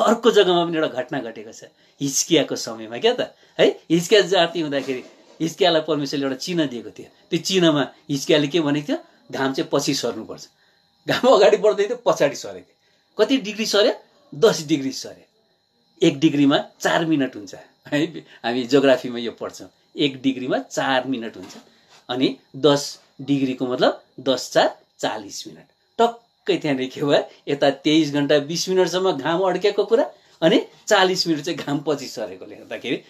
अर्को जग्गामा पनि एउटा घटना घटेको छ हिस्कियाको समयमा क्या त है हिचकिया जाति हुँदाखेरि हिचकियालाई परमेश्वरले एउटा चिह्न दिएको थियो त्यो चिह्नमा हिचकियाले के भनेको थियो घाम चाहिँ पछि सर्नुपर्छ घाम अगाडि बढ्दै थियो पछाडि सरेको थियो कति डिग्री सर्यो दस डिग्री सरे एक डिग्रीमा चार मिनट हुन्छ है हामी जोग्राफीमा यो पढ्छौँ एक डिग्रीमा चार मिनट हुन्छ अनि दस डिग्रीको मतलब दस चार चालिस मिनट टक्कै त्यहाँदेखि के भयो यता तेइस घन्टा बिस मिनटसम्म घाम अड्केको कुरा अनि चालिस मिनट चाहिँ घाम पछि सरेकोले गर्दाखेरि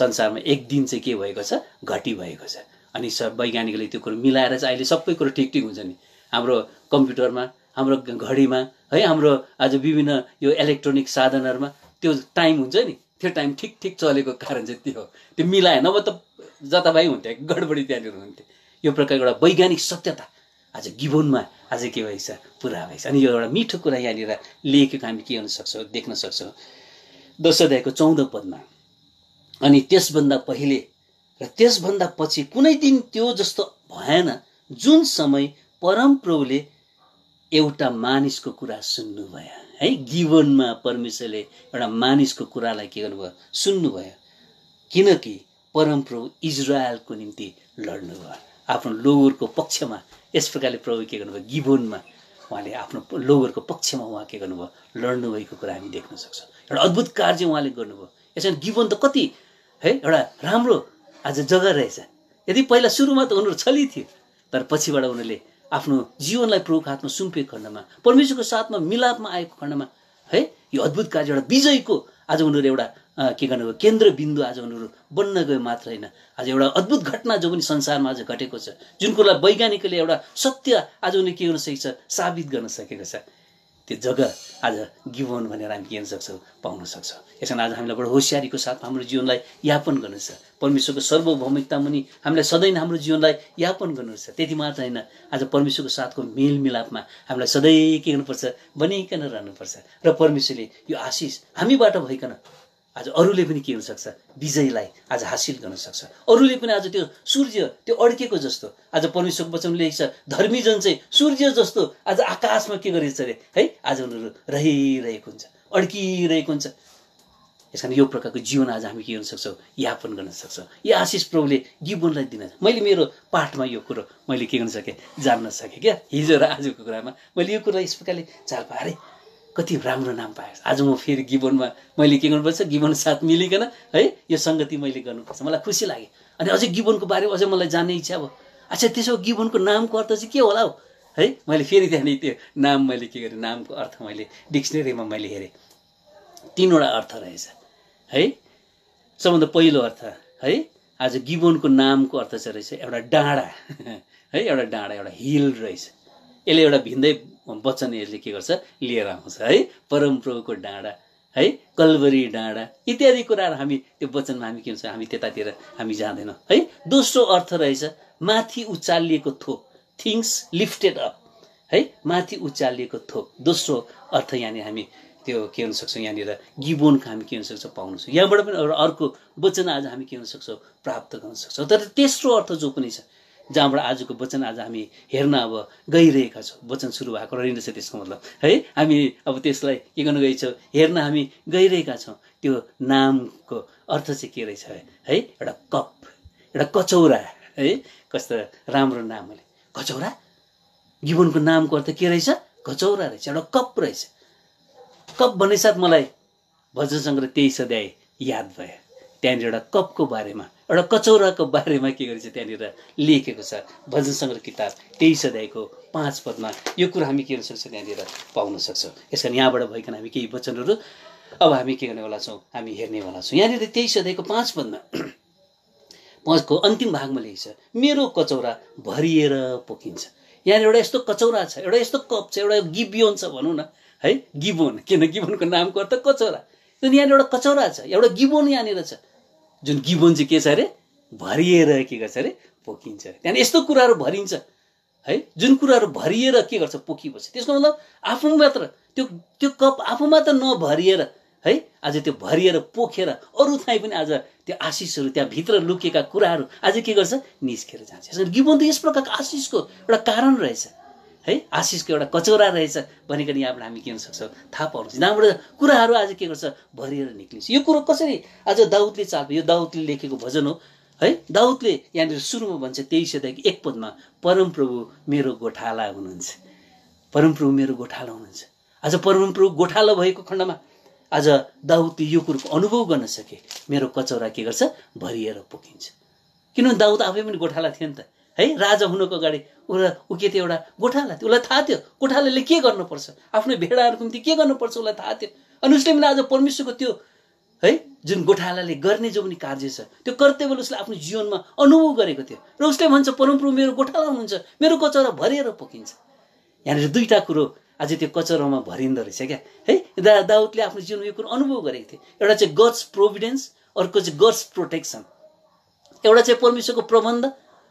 संसारमा एक दिन चाहिँ के भएको छ घटी भएको छ अनि सब वैज्ञानिकले त्यो कुरो मिलाएर चाहिँ अहिले सबै कुरो ठिक ठिक हुन्छ नि हाम्रो कम्प्युटरमा हाम्रो घडीमा है हाम्रो आज विभिन्न यो इलेक्ट्रोनिक साधनहरूमा त्यो टाइम हुन्छ नि त्यो टाइम ठिक ठिक चलेको कारण चाहिँ त्यो हो त्यो मिलाएन नभए त जताभाइ हुन्थ्यो गडबडी त्यहाँनिर हुन्थ्यो यो प्रकारको एउटा वैज्ञानिक सत्यता आज गिबोनमा आज के भएछ पुरा भएछ अनि यो एउटा मिठो कुरा यहाँनिर लेखेको हामी के गर्न सक्छौँ देख्न सक्छौँ दस अध्यायको चौध पदमा अनि त्यसभन्दा पहिले र त्यसभन्दा पछि कुनै दिन त्यो जस्तो भएन जुन समय परमप्रभुले एउटा मानिसको कुरा सुन्नुभयो है जीवनमा परमेश्वरले एउटा मानिसको कुरालाई के गर्नुभयो सुन्नुभयो किनकि परमप्रभु इजरायलको निम्ति लड्नुभयो आफ्नो लोगरको पक्षमा यस प्रकारले प्रभु के गर्नुभयो गिबोनमा उहाँले आफ्नो लोगरको पक्षमा उहाँ के गर्नुभयो लड्नुभएको कुरा हामी देख्न सक्छौँ एउटा अद्भुत कार्य उहाँले गर्नुभयो यसरी गिबोन त कति है एउटा राम्रो आज जग्गा रहेछ यदि पहिला सुरुमा त उनीहरू छली थियो तर पछिबाट उनीहरूले आफ्नो जीवनलाई प्रमुख हातमा सुम्पिएको खण्डमा परमेश्वरको साथमा मिलापमा आएको खण्डमा है यो अद्भुत कार्य एउटा विजयको आज उनीहरू एउटा के गर्नु केन्द्रबिन्दु आज उनीहरू बन्न गयो मात्र होइन आज एउटा अद्भुत घटना जो पनि संसारमा आज घटेको छ जुन कुरोलाई वैज्ञानिकले एउटा सत्य आज उनीहरूले के गर्न सकेको छ साबित गर्न सकेको छ त्यो जग्गा आज गिभन भनेर हामी के सक्छौँ पाउन सक्छौँ यस कारण आज हामीलाई बडो होसियारीको साथ हाम्रो जीवनलाई यापन छ परमेश्वरको सर्वभौमिकता पनि हामीलाई सधैँ नै हाम्रो जीवनलाई यापन गर्नु छ त्यति मात्र होइन आज परमेश्वरको साथको मेलमिलापमा हामीलाई सधैँ के गर्नुपर्छ बनिकन रहनुपर्छ र परमेश्वरले यो आशिष हामीबाट भइकन आज अरूले पनि के हुनसक्छ विजयलाई आज हासिल गर्न सक्छ अरूले पनि आज त्यो सूर्य त्यो अड्केको जस्तो आज परमेश्वर वचन लेखेको छ जन चाहिँ सूर्य जस्तो आज आकाशमा के गरेको छ अरे है आज उनीहरू रहिरहेको हुन्छ अड्किरहेको हुन्छ यस कारण यो प्रकारको जीवन आज हामी के गर्न सक्छौँ यापन गर्न सक्छौँ यो आशिष प्रभुले जीवनलाई दिन मैले मेरो पाठमा यो कुरो मैले के गर्न सकेँ जान्न सकेँ क्या हिजो र आजको कुरामा मैले यो कुरा यस प्रकारले चाल पाएँ कति राम्रो नाम पाएछ आज म फेरि गिबोनमा मैले के गर्नुपर्छ गिबोन साथ मिलिकन है यो सङ्गति मैले गर्नुपर्छ मलाई खुसी लाग्यो अनि अझै गिबोनको बारेमा अझै मलाई जान्ने इच्छा भयो अच्छा त्यसो गिबोनको नामको अर्थ चाहिँ के होला हौ है मैले फेरि त्यहाँनिर त्यो नाम मैले के गरेँ नामको अर्थ मैले डिक्सनेरीमा मैले हेरेँ तिनवटा अर्थ रहेछ है सबभन्दा पहिलो अर्थ है आज गिबोनको नामको अर्थ चाहिँ रहेछ एउटा डाँडा है एउटा डाँडा एउटा हिल रहेछ यसले एउटा भिन्दै यसले के गर्छ लिएर आउँछ है परमप्रभुको डाँडा है कलवरी डाँडा इत्यादि कुराहरू हामी त्यो वचनमा हामी के हुन्छ हामी त्यतातिर हामी जाँदैनौँ है दोस्रो अर्थ रहेछ माथि उचालिएको थोक थिङ्स लिफ्टेड अप है माथि उचालिएको थोक दोस्रो अर्थ यहाँनिर हामी त्यो के हुनसक्छौँ यहाँनिर गिबोनको हामी के पाउन सक्छौँ यहाँबाट पनि एउटा अर्को वचन आज हामी के हुनसक्छौँ प्राप्त गर्न सक्छौँ तर तेस्रो अर्थ जो पनि छ जहाँबाट आजको वचन आज हामी हेर्न अब गइरहेका छौँ वचन सुरु भएको रहेनछ त्यसको मतलब है हामी अब त्यसलाई के गर्नु गएछौँ हेर्न हामी गइरहेका छौँ त्यो नामको अर्थ चाहिँ के रहेछ है एउटा कप एउटा कचौरा है कस्तो राम्रो नाम अहिले कचौरा जीवनको नामको अर्थ के रहेछ कचौरा रहेछ एउटा कप रहेछ कप भन्ने साथ मलाई भजन सङ्ग्रह त्यही सधैँ याद भयो त्यहाँनिर एउटा कपको बारेमा एउटा कचौराको बारेमा के गरेको छ त्यहाँनिर लेखेको छ भजन सङ्ग्रह किताब तेइस अध्यायको पाँच पदमा यो कुरा हामी के गर्न सक्छौँ त्यहाँनिर पाउन सक्छौँ यस कारण यहाँबाट भइकन हामी केही वचनहरू अब हामी के गर्नेवाला छौँ हामी हेर्नेवाला छौँ यहाँनिर तेइस अध्यायको पाँच पदमा पाँचको अन्तिम भागमा लेखेको मेरो कचौरा भरिएर पोखिन्छ यहाँनिर एउटा यस्तो कचौरा छ एउटा यस्तो कप छ एउटा गिबियोन छ भनौँ न है गिबोन किन गिबोनको नामको अर्थ कचौरा यहाँनिर एउटा कचौरा छ एउटा गिबोन यहाँनिर छ जुन गिबोन चाहिँ के छ अरे भरिएर के गर्छ अरे पोखिन्छ अरे त्यहाँदेखि यस्तो कुराहरू भरिन्छ है जुन कुराहरू भरिएर के गर्छ पोखिबस्छ त्यसको मतलब आफू मात्र त्यो त्यो कप आफू मात्र नभरिएर है आज त्यो भरिएर पोखेर अरू थाहै पनि आज त्यो आशिषहरू त्यहाँभित्र लुकेका कुराहरू आज के गर्छ निस्केर जान्छ यसरी गिबोन त यस प्रकारको आशिषको एउटा कारण रहेछ है आशिषको एउटा कचौरा रहेछ भनिकन यहाँबाट हामी के सक्छौँ थाहा पाउनु यहाँबाट कुराहरू आज के गर्छ भरिएर निक्लिन्छ यो कुरो कसरी आज दाउदले चाल यो दाउदले लेखेको भजन हो है दाउदले यहाँनिर सुरुमा भन्छ तेइस अध्यायको एक पदमा परमप्रभु मेरो गोठाला हुनुहुन्छ परमप्रभु मेरो गोठाला हुनुहुन्छ आज परमप्रभु गोठाला भएको खण्डमा आज दाउदले यो कुरोको अनुभव गर्न सके मेरो कचौरा के गर्छ भरिएर पोखिन्छ किनभने दाउद आफै पनि गोठाला थिएन त है राजा हुनुको अगाडि उसलाई ऊ के थियो एउटा गोठाला थियो उसलाई थाहा थियो गोठालाले के गर्नुपर्छ आफ्नो भेडाहरूको निम्ति के गर्नुपर्छ उसलाई थाहा थियो अनि उसले पनि आज परमेश्वरको त्यो है जुन गोठालाले गर्ने जो पनि कार्य छ त्यो कर्तव्यले उसले आफ्नो जीवनमा अनुभव गरेको थियो र उसले भन्छ परमप्रभु मेरो गोठाला हुनुहुन्छ मेरो कचरा भरिएर पोकिन्छ यहाँनिर दुईवटा कुरो आज त्यो कचरामा भरिँदो रहेछ क्या है दा दाउदले आफ्नो जीवनमा यो कुरो अनुभव गरेको थियो एउटा चाहिँ गड्स प्रोभिडेन्स अर्को चाहिँ गड्स प्रोटेक्सन एउटा चाहिँ परमेश्वरको प्रबन्ध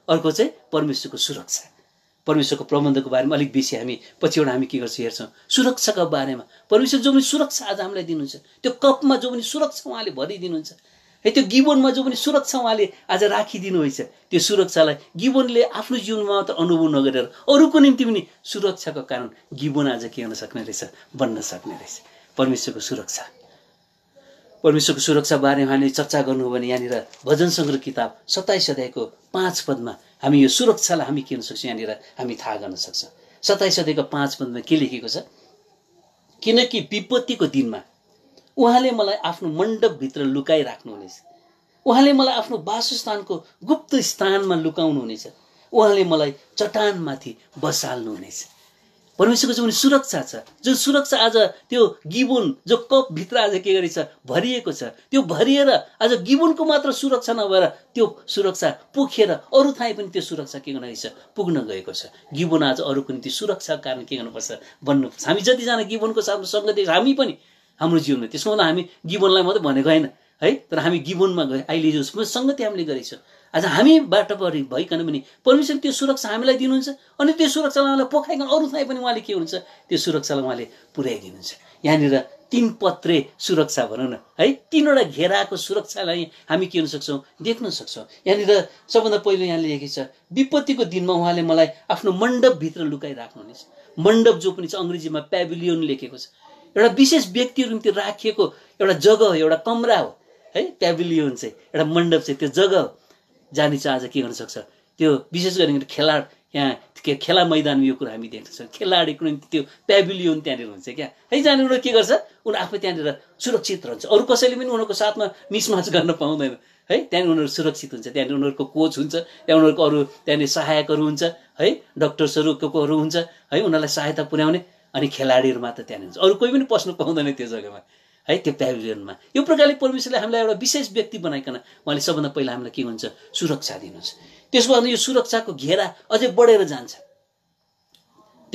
अर्को चाहिँ परमेश्वरको सुरक्षा परमेश्वरको प्रबन्धको बारेमा अलिक बेसी हामी पछिबाट हामी के गर्छौँ हेर्छौँ सुरक्षाको बारेमा परमेश्वर जो पनि सुरक्षा आज हामीलाई दिनुहुन्छ त्यो कपमा जो पनि सुरक्षा उहाँले भरिदिनुहुन्छ है त्यो गिबोनमा जो पनि सुरक्षा उहाँले आज राखिदिनु रहेछ त्यो सुरक्षालाई गिबोनले आफ्नो जीवनमा मात्र अनुभव नगरेर अरूको निम्ति पनि सुरक्षाको कारण गिबोन आज के गर्न सक्ने रहेछ बन्न सक्ने रहेछ परमेश्वरको सुरक्षा परमेश्वरको सुरक्षा बारेमा हामीले चर्चा गर्नु हो भने यहाँनिर भजन सङ्ग्रह किताब सत्ताइस अध्यायको पाँच पदमा हामी यो सुरक्षालाई हामी के सक्छौँ यहाँनिर हामी थाहा गर्न सक्छौँ सत्ताइस अध्यायको पाँच पदमा के लेखेको छ किनकि विपत्तिको दिनमा उहाँले मलाई आफ्नो मण्डपभित्र लुकाइराख्नुहुनेछ उहाँले मलाई आफ्नो वासस्थानको गुप्त स्थानमा लुकाउनुहुनेछ उहाँले मलाई चट्टानमाथि बसाल्नुहुनेछ परमेश्वरको जुन सुरक्षा छ जुन सुरक्षा आज त्यो गिबुन जो कपभित्र आज के गरेको छ भरिएको छ त्यो भरिएर आज गिबुनको मात्र सुरक्षा नभएर त्यो सुरक्षा पोखेर अरू ठाउँ पनि त्यो सुरक्षा के गर्नु रहेछ पुग्न गएको छ गिबुन आज अरूको निम्ति सुरक्षाको कारण के गर्नुपर्छ भन्नु हामी जतिजना गिबुनको साथमा सङ्गति हामी पनि हाम्रो जीवनमा त्यसमा हामी गिबुनलाई मात्रै भनेको होइन है तर हामी गिबुनमा गए अहिले जो सङ्गति हामीले गरेको आज हामी परि भइकन पनि परमेश्वर त्यो सुरक्षा हामीलाई दिनुहुन्छ अनि त्यो सुरक्षालाई उहाँलाई पोखाइकन अरू ठाउँ पनि उहाँले के हुन्छ त्यो सुरक्षालाई उहाँले पुर्याइदिनुहुन्छ यहाँनिर तिन पत्रे सुरक्षा भनौँ न है तिनवटा घेराको सुरक्षालाई हामी के हुन सक्छौँ देख्न सक्छौँ यहाँनिर सबभन्दा पहिलो यहाँले लेखेको छ विपत्तिको दिनमा उहाँले मलाई आफ्नो मण्डपभित्र लुकाइराख्नुहुनेछ मण्डप जो पनि छ अङ्ग्रेजीमा प्याभिलियन लेखेको छ एउटा विशेष व्यक्तिहरू निम्ति राखिएको एउटा जग्गा हो एउटा कमरा हो है प्याभिलियन चाहिँ एउटा मण्डप चाहिँ त्यो जग्गा हो जाने आज के हुनसक्छ त्यो विशेष गरी खेला यहाँ खेला मैदानमा यो कुरा हामी सक्छौँ खेलाडीको निम्ति त्यो प्याभिलियन त्यहाँनिर हुन्छ क्या है जहाँनिर उनीहरू के गर्छ उनीहरू आफै त्यहाँनिर सुरक्षित रहन्छ अरू कसैले पनि उनीहरूको साथमा मिसमाच गर्न पाउँदैन है त्यहाँनिर उनीहरू सुरक्षित हुन्छ त्यहाँनिर उनीहरूको कोच हुन्छ त्यहाँ उनीहरूको अरू त्यहाँनिर सहायकहरू हुन्छ है डक्टर्सहरू को कोहरू हुन्छ है उनीहरूलाई सहायता पुर्याउने अनि खेलाडीहरू मात्र त्यहाँनिर हुन्छ अरू कोही पनि पस्नु पाउँदैन त्यो जग्गामा है त्यो प्याभिलियनमा यो प्रकारले परमेश्वरले हामीलाई एउटा विशेष व्यक्ति बनाइकन उहाँले सबभन्दा पहिला हामीलाई के हुन्छ सुरक्षा दिनुहुन्छ त्यसको अन्त यो सुरक्षाको घेरा अझै बढेर जान्छ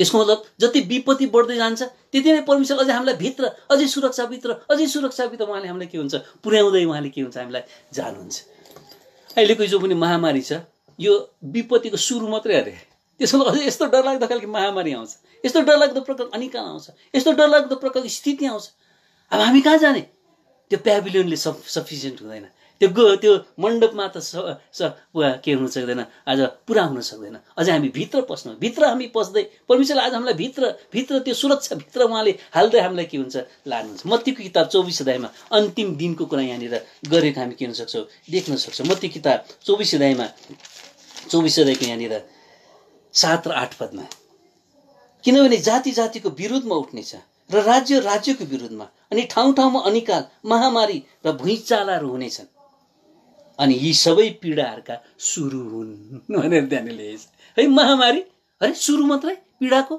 त्यसको मतलब जति विपत्ति बढ्दै जान्छ त्यति नै परमेश्वर अझै हामीलाई भित्र अझै सुरक्षाभित्र अझै सुरक्षाभित्र उहाँले हामीलाई के हुन्छ पुर्याउँदै उहाँले के हुन्छ हामीलाई जानुहुन्छ अहिलेको जो पनि महामारी छ यो विपत्तिको सुरु मात्रै अरे त्यसमा अझै यस्तो डरलाग्दो खालको महामारी आउँछ यस्तो डरलाग्दो प्रकार अनिकाल आउँछ यस्तो डरलाग्दो प्रकारको स्थिति आउँछ अब हामी कहाँ जाने त्यो प्याभिलियनले सफ सफिसियन्ट हुँदैन त्यो गो त्यो मण्डपमा त स के हुन सक्दैन आज पुरा हुन सक्दैन अझै हामी भित्र पस्नु भित्र हामी पस्दै परमेश्वरले आज हामीलाई भित्र भित्र त्यो सुरक्षाभित्र उहाँले हाल्दै हामीलाई के हुन्छ लानुहुन्छ मत्तीको किताब चौबिस अध्यायमा अन्तिम दिनको कुरा यहाँनिर गरेको हामी के हुन देख्न सक्छौँ मत्ती किताब चौबिस अध्यायमा चौबिस अध्यायको यहाँनिर सात र आठ पदमा किनभने जाति जातिको विरोधमा उठ्नेछ र राज्य राज्यको विरुद्धमा अनि ठाउँ ठाउँमा अनिकाल महामारी र भुइँचालाहरू हुनेछन् अनि यी सबै पीडाहरूका सुरु हुन् भनेर त्यहाँनिर लेखेछ है महामारी अरे सुरु मात्रै पीडाको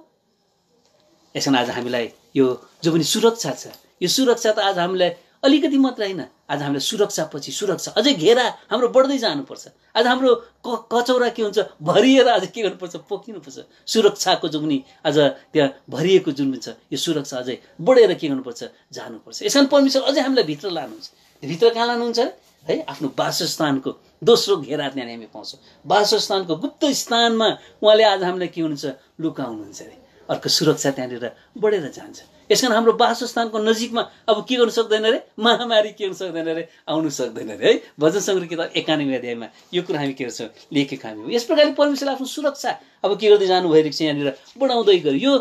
यसमा आज हामीलाई यो जो पनि सुरक्षा छ यो सुरक्षा त आज हामीलाई अलिकति मात्र होइन आज हामीले सुरक्षापछि सुरक्षा अझै घेरा हाम्रो बढ्दै जानुपर्छ आज हाम्रो क कचौरा के हुन्छ भरिएर आज के गर्नुपर्छ पोखिनुपर्छ सुरक्षाको जुन पनि आज त्यहाँ भरिएको जुन पनि छ यो सुरक्षा अझै बढेर के गर्नुपर्छ जानुपर्छ यस कारण परमेश्वर अझै हामीलाई भित्र लानुहुन्छ भित्र कहाँ लानुहुन्छ है आफ्नो वासस्थानको दोस्रो घेरा त्यहाँनिर हामी पाउँछौँ वासस्थानको गुप्त स्थानमा उहाँले आज हामीलाई के हुनुहुन्छ लुकाउनुहुन्छ अरे अर्को सुरक्षा त्यहाँनिर बढेर जान्छ यस कारण हाम्रो वासस्थानको नजिकमा अब के गर्नु सक्दैन अरे महामारी के गर्नु सक्दैन अरे आउनु सक्दैन अरे है भजन सङ्ग्रह किताब एकानब्बे अध्यायमा यो कुरा हामी के गर्छौँ लेखेको हामी हो यस प्रकारले परमेश्वरले आफ्नो सुरक्षा अब के गर्दै जानु भइरहेको छ यहाँनिर बढाउँदै गयो यो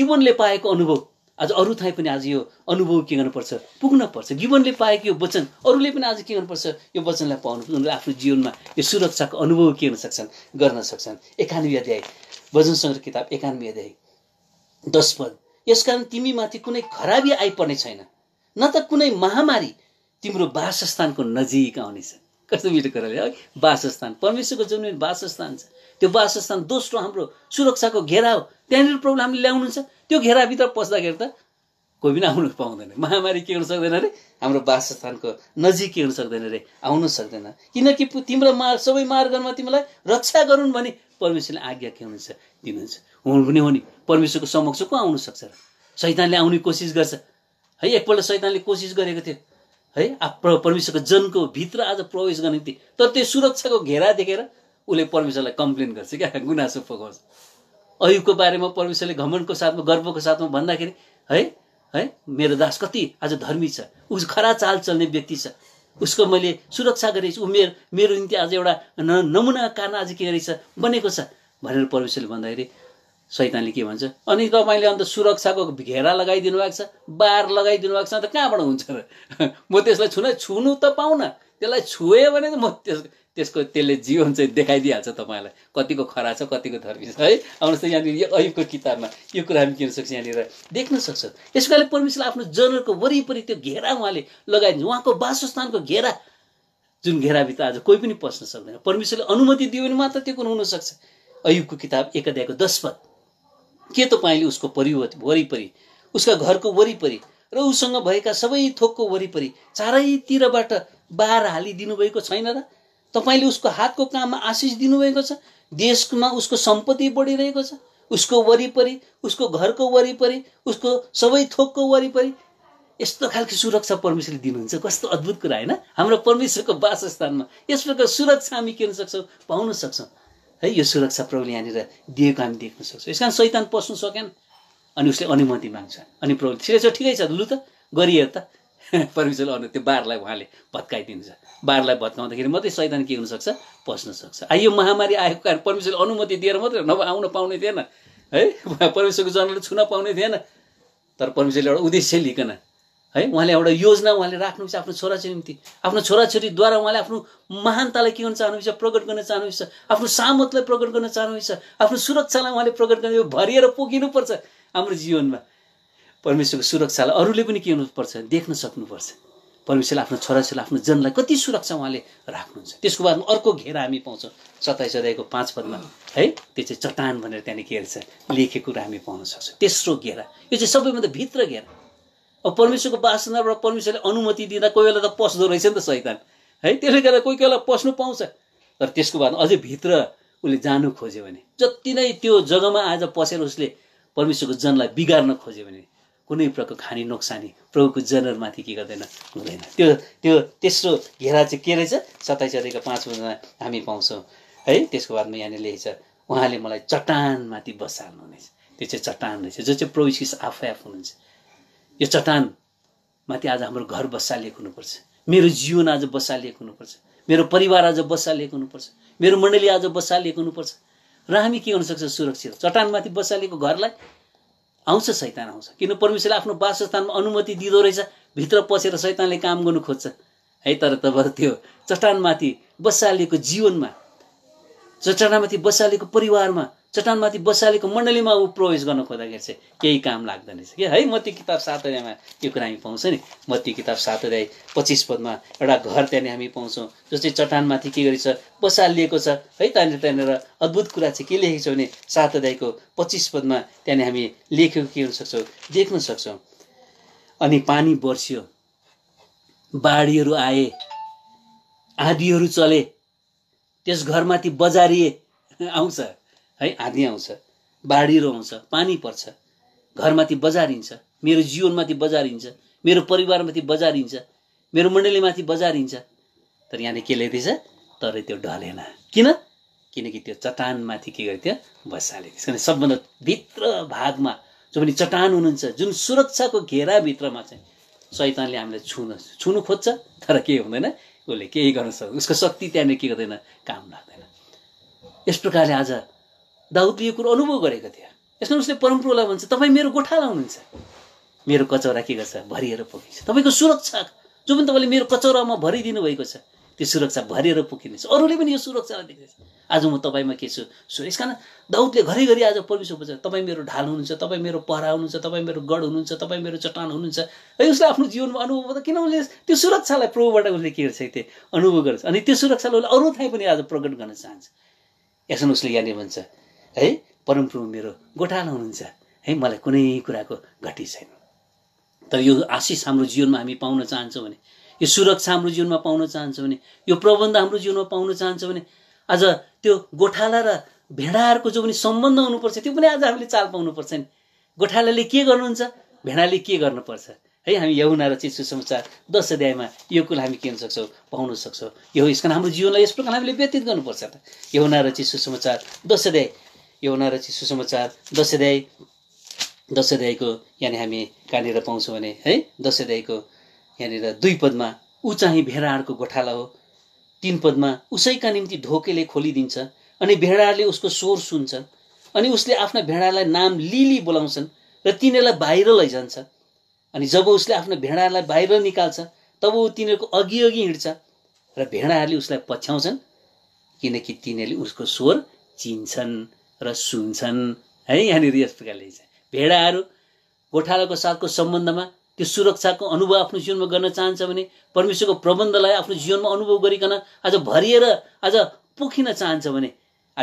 जीवनले पाएको अनुभव आज अरू थाहै पनि आज यो अनुभव के गर्नुपर्छ पुग्नपर्छ जीवनले पाएको यो वचन अरूले पनि आज के गर्नुपर्छ यो वचनलाई पाउनु आफ्नो जीवनमा यो सुरक्षाको अनुभव के गर्न सक्छन् गर्न सक्छन् एकानब्बे अध्याय भजन सङ्ग्रह किताब एकानब्बे अध्याय दशपद यसकारण तिमीमाथि कुनै खराबी आइपर्ने छैन न त कुनै महामारी तिम्रो वासस्थानको नजिक आउनेछ कस्तो मिठो कुराले है वासस्थान परमेश्वरको जुन वासस्थान छ त्यो वासस्थान दोस्रो हाम्रो सुरक्षाको घेरा हो त्यहाँनिर प्रब्लम हामीले ल्याउनुहुन्छ त्यो घेराभित्र पस्दाखेरि त कोही पनि आउनु पाउँदैन महामारी के गर्नु सक्दैन अरे हाम्रो वासस्थानको नजिक के गर्नु सक्दैन अरे आउनु सक्दैन किनकि तिम्रो मार सबै मार्गमा तिमीलाई रक्षा गरून् भने परमेश्वरले आज्ञा के हुनुहुन्छ दिनुहुन्छ हुनु पनि हो नि परमेश्वरको समक्ष को आउनु सक्छ र सैतानले आउने कोसिस गर्छ है एकपल्ट सैतानले कोसिस गरेको थियो है परमेश्वरको जनको भित्र आज प्रवेश गर्ने थिए तर त्यो सुरक्षाको घेरा देखेर उसले परमेश्वरलाई कम्प्लेन गर्छ क्या गुनासो पकाउँछ अयुबको बारेमा परमेश्वरले घमण्डको साथमा गर्वको साथमा भन्दाखेरि है है मेरो दास कति आज धर्मी छ उस खरा चाल चल्ने व्यक्ति छ उसको मैले सुरक्षा गरेको छु मेरो मेरो निम्ति आज एउटा नमुना कारण आज के गरेछ बनेको छ भनेर परमेश्वरले भन्दाखेरि सैतानले के भन्छ अनि तपाईँले अन्त सुरक्षाको घेरा लगाइदिनु भएको छ बार लगाइदिनु भएको छ अन्त कहाँबाट हुन्छ र म त्यसलाई छुन छुनु त पाउन त्यसलाई छोएँ भने त म त्यस त्यसको त्यसले जीवन चाहिँ देखाइदिइहाल्छ तपाईँलाई कतिको खरा छ कतिको धर्मी छ है आउनुहोस् त यहाँनिर यो ऐबको किताबमा यो कुरा हामी किन सक्छौँ यहाँनिर देख्न सक्छौँ त्यसो कारणले परमेश्वरले आफ्नो जनरको वरिपरि त्यो घेरा उहाँले लगाइदिन्छ उहाँको वासस्थानको घेरा जुन घेराभित्र आज कोही पनि पस्न सक्दैन परमेश्वरले अनुमति दियो भने मात्र त्यो कुरो हुनसक्छ अयुबको किताब एक अध्यायको दशपथ के तपाईँले उसको परिवत वरिपरि उसका घरको वरिपरि र उसँग भएका सबै थोकको वरिपरि चारैतिरबाट बार हालिदिनु भएको छैन र तपाईँले उसको हातको काममा आशिष दिनुभएको छ देशमा उसको सम्पत्ति बढिरहेको छ उसको वरिपरि उसको घरको वरिपरि उसको सबै थोकको वरिपरि यस्तो खालको सुरक्षा परमेश्वरले दिनुहुन्छ कस्तो अद्भुत कुरा होइन हाम्रो परमेश्वरको वासस्थानमा यस प्रकार सुरक्षा हामी किन सक्छौँ पाउन सक्छौँ है यो सुरक्षा प्रभु यहाँनिर दिएको हामी देख्न सक्छौँ यस कारण सैतान पस्नु सकेन अनि उसले अनुमति माग्छ अनि प्रभु ठिकै छ ठिकै छ लु त गरियो त परमेश्वरले अनु त्यो बारलाई उहाँले भत्काइदिन्छ बारलाई भत्काउँदाखेरि मात्रै सैतान के हुनसक्छ पस्न सक्छ यो महामारी आएको कारण परमेश्वरले अनुमति दिएर मात्रै नभए आउन पाउने थिएन है परमेश्वरको जनले छुन पाउने थिएन तर परमेश्वरले एउटा उद्देश्य लिकन है उहाँले एउटा योजना उहाँले राख्नुहुन्छ आफ्नो छोराछोरी निम्ति आफ्नो छोराछोरीद्वारा उहाँले आफ्नो महानतालाई के गर्न चाहनुहुन्छ प्रकट गर्न चाहनुहुन्छ आफ्नो सामतलाई प्रकट गर्न चाहनुहुन्छ आफ्नो सुरक्षालाई उहाँले प्रकट गर्नु यो भरिएर पोखिनुपर्छ हाम्रो जीवनमा परमेश्वरको सुरक्षालाई अरूले पनि के हुनुपर्छ देख्न सक्नुपर्छ परमेश्वरले आफ्नो छोराछोरी आफ्नो जनलाई कति सुरक्षा उहाँले राख्नुहुन्छ त्यसको बादमा अर्को घेरा हामी पाउँछौँ सताइस अध्यायको पाँच पदमा है त्यो चाहिँ चट्टान भनेर त्यहाँनिर के छ लेखेको कुरा हामी पाउन सक्छौँ तेस्रो घेरा यो चाहिँ सबैभन्दा भित्र घेरा अब परमेश्वरको वासना र परमेश्वरले अनुमति दिँदा कोही बेला त पस्दो रहेछ नि त सैतान है त्यसले गर्दा कोही कोही बेला पस्नु पाउँछ तर त्यसको बादमा अझै भित्र उसले जानु खोज्यो भने जति नै त्यो जग्गामा आज पसेर उसले परमेश्वरको जनलाई बिगार्न खोज्यो भने कुनै प्रकारको खानी नोक्सानी प्रभुको जनहरूमाथि के गर्दैन हुँदैन त्यो त्यो तेस्रो घेरा चाहिँ के रहेछ सताइस अधिक पाँच बजीमा हामी पाउँछौँ है त्यसको बादमा यहाँनिर लेखेछ उहाँले मलाई चट्टानमाथि बसाल्नुहुनेछ त्यो चाहिँ चट्टान रहेछ जो चाहिँ प्रविशिष आफै आफ हुनुहुन्छ यो चट्टानमाथि आज हाम्रो घर बसालिएको हुनुपर्छ मेरो जीवन आज बसालिएको हुनुपर्छ मेरो परिवार आज बसालिएको हुनुपर्छ मेरो मण्डली आज बसालिएको हुनुपर्छ र हामी के हुनसक्छ सुरक्षित चट्टानमाथि बसालिएको घरलाई आउँछ सैतान आउँछ किन परमेश्वरले आफ्नो वासस्थानमा अनुमति दिँदो रहेछ भित्र पसेर सैतानले काम गर्नु खोज्छ है तर तब त्यो चट्टानमाथि बसालिएको जीवनमा चट्टानमाथि बसालिएको परिवारमा चट्टानमाथि बसालेको मण्डलीमा ऊ प्रवेश गर्न खोज्दाखेरि चाहिँ केही काम लाग्दैन रहेछ कि है म त्यो किताब सात अध्यायमा यो कुरा हामी पाउँछ नि म त्यो किताब सात अध्याय पच्चिस पदमा एउटा घर त्यहाँनिर हामी पाउँछौँ जो चाहिँ चट्टानमाथि के गरेको छ बसालिएको छ है त्यहाँनिर त्यहाँनिर अद्भुत कुरा चाहिँ के लेखेको छ भने सात अध्यायको पच्चिस पदमा त्यहाँनिर हामी लेखेको के हुन सक्छौँ देख्न सक्छौँ अनि पानी बर्स्यो बाढीहरू आए आँधीहरू चले त्यस घरमाथि बजारिए आउँछ है आँधी आउँछ बाढीहरू आउँछ पानी पर्छ घरमाथि बजारिन्छ मेरो जीवनमाथि बजारिन्छ मेरो परिवारमाथि बजारिन्छ मेरो मण्डलीमाथि बजारिन्छ तर यहाँले के ल्याइदिएछ तर त्यो ढलेन किन किनकि त्यो चट्टानमाथि के गर्थ्यो बसाले त्यस कारण सबभन्दा भित्र भागमा जो पनि चट्टान हुनुहुन्छ जुन सुरक्षाको घेराभित्रमा चाहिँ शैतानले हामीलाई छुन छुनु खोज्छ तर के हुँदैन उसले केही गर्न सक्छ उसको शक्ति त्यहाँनिर के गर्दैन काम लाग्दैन यस प्रकारले आज दाउ पिएको कुरो अनुभव गरेको थियो यसमा उसले परमप्रभुलाई भन्छ तपाईँ मेरो गोठाला हुनुहुन्छ मेरो कचौरा के गर्छ भरिएर पोखिन्छ तपाईँको सुरक्षा जो पनि तपाईँले मेरो कचौरामा भरिदिनु भएको छ त्यो सुरक्षा भरिएर पोखिनेछ अरूले पनि यो सुरक्षालाई देख्दैछ आज म तपाईँमा के छु सो यस कारण दाउदले घरिघरि आज परमेश्वर पुग्छ तपाईँ मेरो ढाल हुनुहुन्छ तपाईँ मेरो पहरा हुनुहुन्छ तपाईँ मेरो गढ हुनुहुन्छ तपाईँ मेरो चट्टान हुनुहुन्छ है उसले आफ्नो जीवनमा अनुभव त किन उसले त्यो सुरक्षालाई प्रभुबाट उसले के गर्छ त्यो अनुभव गर्छ अनि त्यो सुरक्षालाई उसले अरू ठाउँ पनि आज प्रकट गर्न चाहन्छ यसमा उसले यहाँनिर भन्छ है परमप्रभु मेरो गोठाला हुनुहुन्छ है मलाई कुनै कुराको घटी छैन तर यो आशिष हाम्रो जीवनमा हामी पाउन चाहन्छौँ भने यो सुरक्षा हाम्रो जीवनमा पाउन चाहन्छौँ भने यो प्रबन्ध हाम्रो जीवनमा पाउन चाहन्छौँ भने आज त्यो गोठाला र भेडाहरूको जो पनि सम्बन्ध हुनुपर्छ त्यो पनि आज हामीले चाल पाउनुपर्छ नि गोठालाले के गर्नुहुन्छ भेडाले के गर्नुपर्छ है हामी यहुना र चिज सुसमाचार दस अध्यायमा यो कुरा हामी के सक्छौँ पाउन सक्छौँ यो यस कारण हाम्रो जीवनलाई यस प्रकार हामीले व्यतीत गर्नुपर्छ त यहुना र चिज सुसमाचार दस अध्याय यौना चाहिँ सुसमाचार दसैँ दसैँध्यायको यहाँनिर हामी कहाँनिर पाउँछौँ भने है दसैँध्यायको यहाँनिर दुई पदमा ऊ चाहिँ भेडाहरूको गोठाला हो तिन पदमा उसैका निम्ति ढोकेले खोलिदिन्छ अनि भेडाहरूले उसको स्वर सुन्छ अनि उसले आफ्ना भेडालाई नाम लिली बोलाउँछन् र तिनीहरूलाई बाहिर लैजान्छ अनि जब उसले आफ्नो भेडाहरूलाई बाहिर निकाल्छ तब ऊ तिनीहरूको अघि अघि हिँड्छ र भेडाहरूले उसलाई पछ्याउँछन् किनकि तिनीहरूले उसको स्वर चिन्छन् र सुन्छन् है यहाँनिर यस प्रकारले भेडाहरू गोठालाको साथको सम्बन्धमा त्यो सुरक्षाको अनुभव आफ्नो जीवनमा गर्न चाहन्छ भने परमेश्वरको प्रबन्धलाई आफ्नो जीवनमा अनुभव गरिकन आज भरिएर आज पोखिन चाहन्छ भने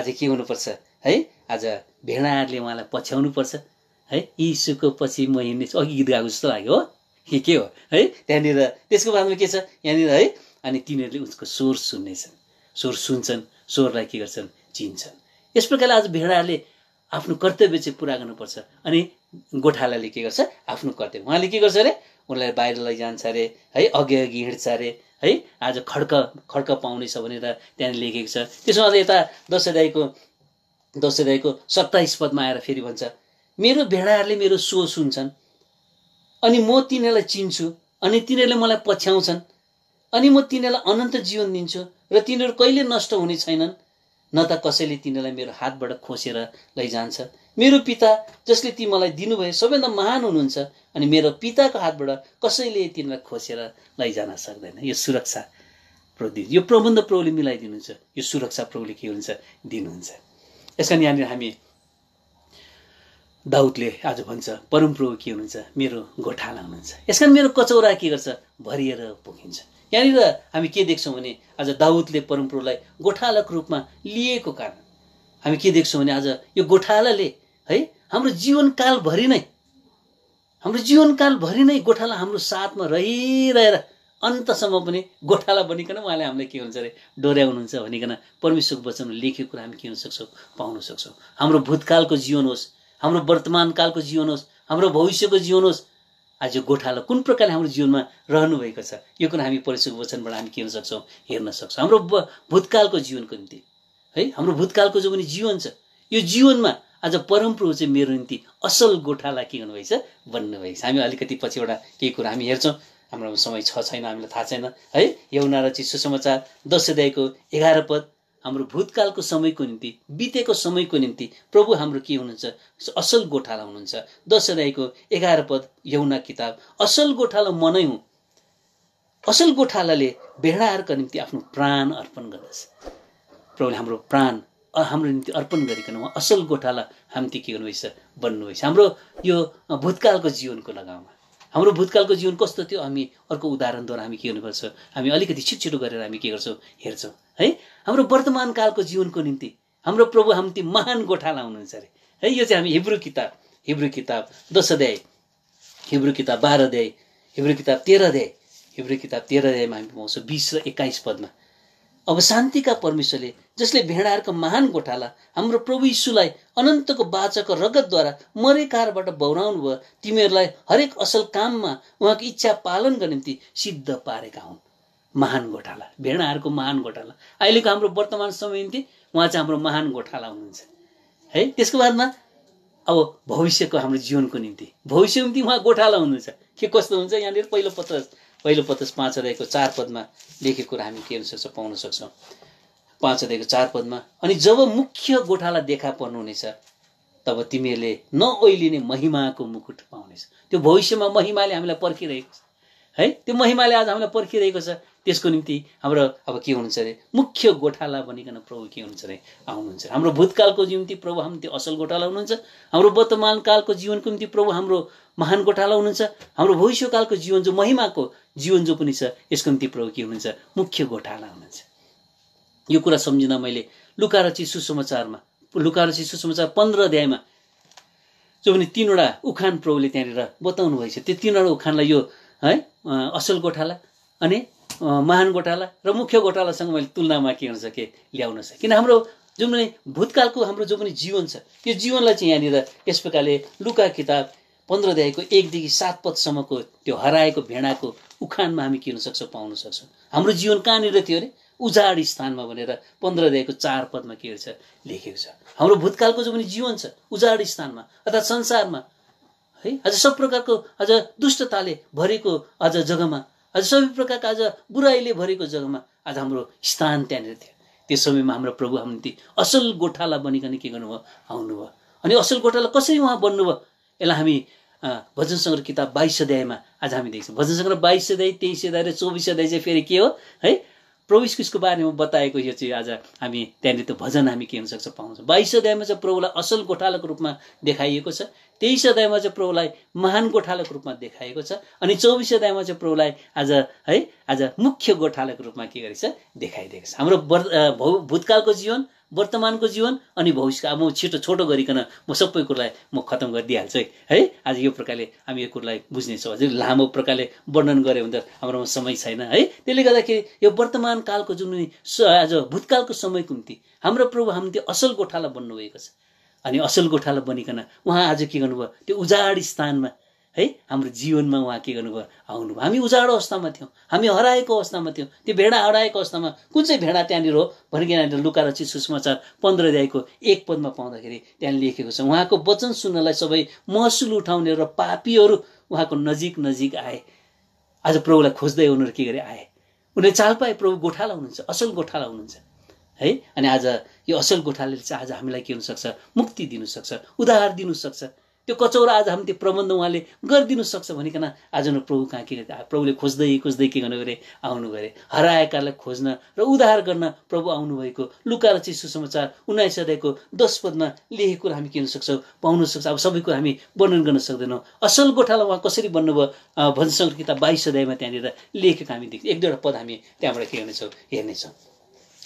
आज के हुनुपर्छ है आज भेडाहरूले उहाँलाई पछ्याउनु पर्छ है यीशुको पछि म हिँड्ने अघि गीत गाएको जस्तो लाग्यो हो के के हो है त्यहाँनिर त्यसको बादमा के छ यहाँनिर है अनि तिनीहरूले उसको स्वर सुन्नेछन् स्वर सुन्छन् स्वरलाई के गर्छन् चिन्छन् यस प्रकारले आज भेडाहरूले आफ्नो कर्तव्य चाहिँ पुरा गर्नुपर्छ अनि गोठालाले के गर्छ आफ्नो कर्तव्य उहाँले के गर्छ अरे उनलाई बाहिर लैजान्छ अरे है अघि अघि हिँड्छ अरे है आज खड्क खड्क पाउनेछ भनेर त्यहाँ लेखेको छ त्यसो अझ यता दसैँ अध्यायको दसैँ अध्यायको सत्ताइस पदमा आएर फेरि भन्छ मेरो भेडाहरूले मेरो सो सुन्छन् अनि म तिनीहरूलाई चिन्छु अनि तिनीहरूले मलाई पछ्याउँछन् अनि म तिनीहरूलाई अनन्त जीवन दिन्छु र तिनीहरू कहिले नष्ट हुने छैनन् न त कसैले तिनीहरूलाई मेरो हातबाट खोसेर लैजान्छ मेरो पिता जसले ती मलाई दिनुभयो सबैभन्दा महान हुनुहुन्छ अनि मेरो पिताको हातबाट कसैले तिनीलाई खोसेर लैजान सक्दैन यो सुरक्षा प्रभु यो प्रबन्ध प्रभुले मिलाइदिनुहुन्छ यो सुरक्षा प्रभुले के हुन्छ दिनुहुन्छ यस कारण यहाँनिर हामी दाउदले आज भन्छ परमप्रभु के हुनुहुन्छ मेरो गोठाला हुनुहुन्छ यस कारण मेरो कचौरा के गर्छ भरिएर पुगिन्छ यहाँनिर हामी के देख्छौँ भने आज दाउदले परमप्रभुलाई गोठालाको रूपमा लिएको कारण हामी के देख्छौँ भने आज यो गोठालाले है हाम्रो जीवनकालभरि नै हाम्रो जीवनकालभरि नै गोठाला हाम्रो साथमा रहिरहेर अन्तसम्म पनि गोठाला बनिकन उहाँले हामीलाई के हुन्छ अरे डोर्याउनुहुन्छ भनिकन परमेश्वरको वचन लेखेको कुरा हामी के हुन सक्छौँ पाउन सक्छौँ हाम्रो भूतकालको जीवन होस् हाम्रो वर्तमानकालको जीवन होस् हाम्रो भविष्यको जीवन होस् आज यो गोठालो कुन प्रकारले हाम्रो जीवनमा रहनुभएको छ यो कुरा हामी परशुको वचनबाट हामी के सक्छौँ हेर्न सक्छौँ हाम्रो भूतकालको जीवनको निम्ति है हाम्रो भूतकालको जो पनि जीवन छ यो जीवनमा आज परमप्रभु चाहिँ मेरो निम्ति असल गोठाला के हुनुभएछ छ हामी अलिकति पछिबाट केही कुरा हामी हेर्छौँ हाम्रो समय छ छैन हामीलाई थाहा छैन है यौना र चाहिँ सुसमाचार दस अध्यायको एघार पद हाम्रो भूतकालको समयको निम्ति बितेको समयको निम्ति प्रभु हाम्रो के हुनुहुन्छ असल गोठाला हुनुहुन्छ दस राईको एघार पद यौना किताब असल गोठाला मनै हुँ असल गोठालाले भेडाहरूका निम्ति आफ्नो प्राण अर्पण गर्दछ प्रभुले हाम्रो प्राण हाम्रो निम्ति अर्पण गरिकन उहाँ असल गोठाला हामीति के गर्नुभएछ बन्नुभएछ हाम्रो यो भूतकालको जीवनको लगाउमा हाम्रो भूतकालको जीवन कस्तो थियो हामी अर्को उदाहरणद्वारा हामी के गर्नुपर्छ हामी अलिकति छिटो छिटो गरेर हामी के गर्छौँ हेर्छौँ है हाम्रो वर्तमान कालको जीवनको निम्ति हाम्रो प्रभु हाम्ती महान गोठाला हुनुहुन्छ अरे है यो चाहिँ हामी हिब्रु किताब हिब्रु किताब दस अध्याय हिब्रु किताब बाह्र अध्याय हिब्रु किताब तेह्र अध्याय हिब्रु किताब तेह्र अध्यायमा हामी पाउँछौँ बिस र एक्काइस पदमा अब शान्तिका परमेश्वरले जसले भेडाहरूको महान गोठाला हाम्रो प्रभु यीशुलाई अनन्तको बाचक रगतद्वारा मरेकारबाट बौराउनु भयो तिमीहरूलाई हरेक असल काममा उहाँको इच्छा पालनको निम्ति सिद्ध पारेका हुन् महान गोठाला भेडाहरूको महान गोठाला अहिलेको हाम्रो वर्तमान समय निम्ति उहाँ चाहिँ हाम्रो महान गोठाला हुनुहुन्छ है त्यसको बादमा अब भविष्यको हाम्रो जीवनको निम्ति भविष्यको निम्ति उहाँ गोठाला हुनुहुन्छ के कस्तो हुन्छ यहाँनिर पहिलो पत्र पहिलो पत्रस पाँच अध्यायको चार पदमा लेखेको कुरा हामी के हुन सक्छौँ पाउन सक्छौँ पाँच अध्यायको चार पदमा अनि जब मुख्य गोठाला देखा पर्नुहुनेछ तब तिमीहरूले न नओइलिने महिमाको मुकुट पाउनेछ त्यो भविष्यमा महिमाले हामीलाई पर्खिरहेको छ है त्यो महिमाले आज हामीलाई पर्खिरहेको छ त्यसको निम्ति हाम्रो अब के हुनुहुन्छ अरे मुख्य गोठाला बनिकन प्रभु के हुनुहुन्छ अरे आउनुहुन्छ हाम्रो भूतकालको निम्ति प्रभु हाम्रो त्यो असल गोठाला हुनुहुन्छ हाम्रो वर्तमान कालको जीवनको निम्ति प्रभु हाम्रो महान गोठाला हुनुहुन्छ हाम्रो भविष्यकालको जीवन जो महिमाको जीवन जो पनि छ यसको निम्ति प्रभु के हुनुहुन्छ मुख्य गोठाला हुनुहुन्छ यो कुरा सम्झिन मैले लुकारची सुसमाचारमा लुकारची सुसमाचार पन्ध्र अध्यायमा जो पनि तिनवटा उखान प्रभुले त्यहाँनिर बताउनु भएको त्यो तिनवटा उखानलाई यो है असल गोठाला अनि महान गोठाला र मुख्य गोठालासँग मैले तुलनामा के गर्न सकेँ ल्याउन सकेँ किन हाम्रो जुन पनि भूतकालको हाम्रो जो पनि जीवन छ त्यो जीवनलाई चाहिँ यहाँनिर यस प्रकारले लुका किताब पन्ध्र पन्ध्रदेखिको एकदेखि सात पदसम्मको त्यो हराएको भेडाको उखानमा हामी के पाउन सक्छौँ हाम्रो जीवन कहाँनिर थियो अरे उजाड स्थानमा भनेर पन्ध्रदेखिको चार पदमा के छ लेखेको छ हाम्रो भूतकालको जो पनि जीवन छ उजाड स्थानमा अर्थात् संसारमा है आज सब प्रकारको आज दुष्टताले भरेको आज जग्गामा आज सबै प्रकारको आज बुराईले भरेको जग्गामा आज हाम्रो स्थान त्यहाँनिर थियो त्यो समयमा हाम्रो प्रभु हाम्रो निम्ति असल गोठाला बनिकन के गर्नुभयो आउनुभयो अनि असल गोठाला कसरी उहाँ बन्नुभयो यसलाई हामी भजन सङ्ग्रह किताब बाइस अध्यायमा आज हामी देख्छौँ भजन सङ्ग्रह बाइस अध्याय तेइस अध्याय र चौबिस अध्याय चाहिँ फेरि के हो है प्रभु क्रिसको बारेमा बताएको यो चाहिँ आज हामी त्यहाँनिर त्यो भजन हामी के हुनसक्छ पाउँछौँ बाइस अध्यायमा चाहिँ प्रभुलाई असल गोठालाको रूपमा देखाइएको छ तेइस अध्यायमा चाहिँ प्रभुलाई महान गोठालाको रूपमा देखाएको छ अनि चौबिस अध्यायमा चाहिँ प्रभुलाई आज है आज मुख्य गोठालक रूपमा के गरेको छ देखाइदिएको छ हाम्रो भौ भूतकालको जीवन वर्तमानको जीवन अनि भविष्य म छिटो छोटो गरिकन म सबै कुरोलाई म खत्तम गरिदिइहाल्छु है है आज यो प्रकारले हामी यो कुरोलाई बुझ्नेछौँ अझै लामो प्रकारले वर्णन गऱ्यो भने त हाम्रोमा समय छैन है त्यसले गर्दाखेरि यो वर्तमान कालको जुन आज भूतकालको समयको निम्ति हाम्रो प्रभु हामी त्यो असल गोठाला बन्नुभएको छ अनि असल गोठाला बनिकन उहाँ आज के गर्नुभयो त्यो उजाड स्थानमा है हाम्रो जीवनमा उहाँ के गर्नुभयो आउनुभयो हामी उजाड अवस्थामा थियौँ हामी हराएको अवस्थामा थियौँ त्यो भेडा हराएको अवस्थामा कुन चाहिँ भेडा त्यहाँनिर हो भनेको र लुकाएर चाहिँ पन्ध्र दाईको एक पदमा पाउँदाखेरि त्यहाँ लेखेको छ उहाँको वचन सुन्नलाई सबै महसुल उठाउने र पापीहरू उहाँको नजिक नजिक आए आज प्रभुलाई खोज्दै उनीहरू के गरे आए उनीहरू चाल पाए प्रभु गोठाला हुनुहुन्छ असल गोठाला हुनुहुन्छ है अनि आज यो असल गोठाले चाहिँ आज हामीलाई के हुनसक्छ मुक्ति दिनुसक्छ उधार दिनुसक्छ त्यो कचौरा आज हामी त्यो प्रबन्ध उहाँले गरिदिनु सक्छ भनिकन आज न प्रभु कहाँ के प्रभुले खोज्दै खोज्दै के गर्नु गरे आउनु गरे हराएकालाई खोज्न र उद्धार गर्न प्रभु आउनुभएको लुकाएर चाहिँ सुसमाचार उन्नाइस अध्यायको दस पदमा लेखेको कुरा हामी के गर्न सक्छौँ पाउन सक्छौँ अब सबै कुरा हामी वर्णन गर्न सक्दैनौँ असल गोठाला उहाँ कसरी बन्नुभयो भजशङ्कर किताब बाइस अध्यायमा त्यहाँनिर लेखेको हामी देख्छौँ एक दुईवटा पद हामी त्यहाँबाट के गर्नेछौँ हेर्नेछौँ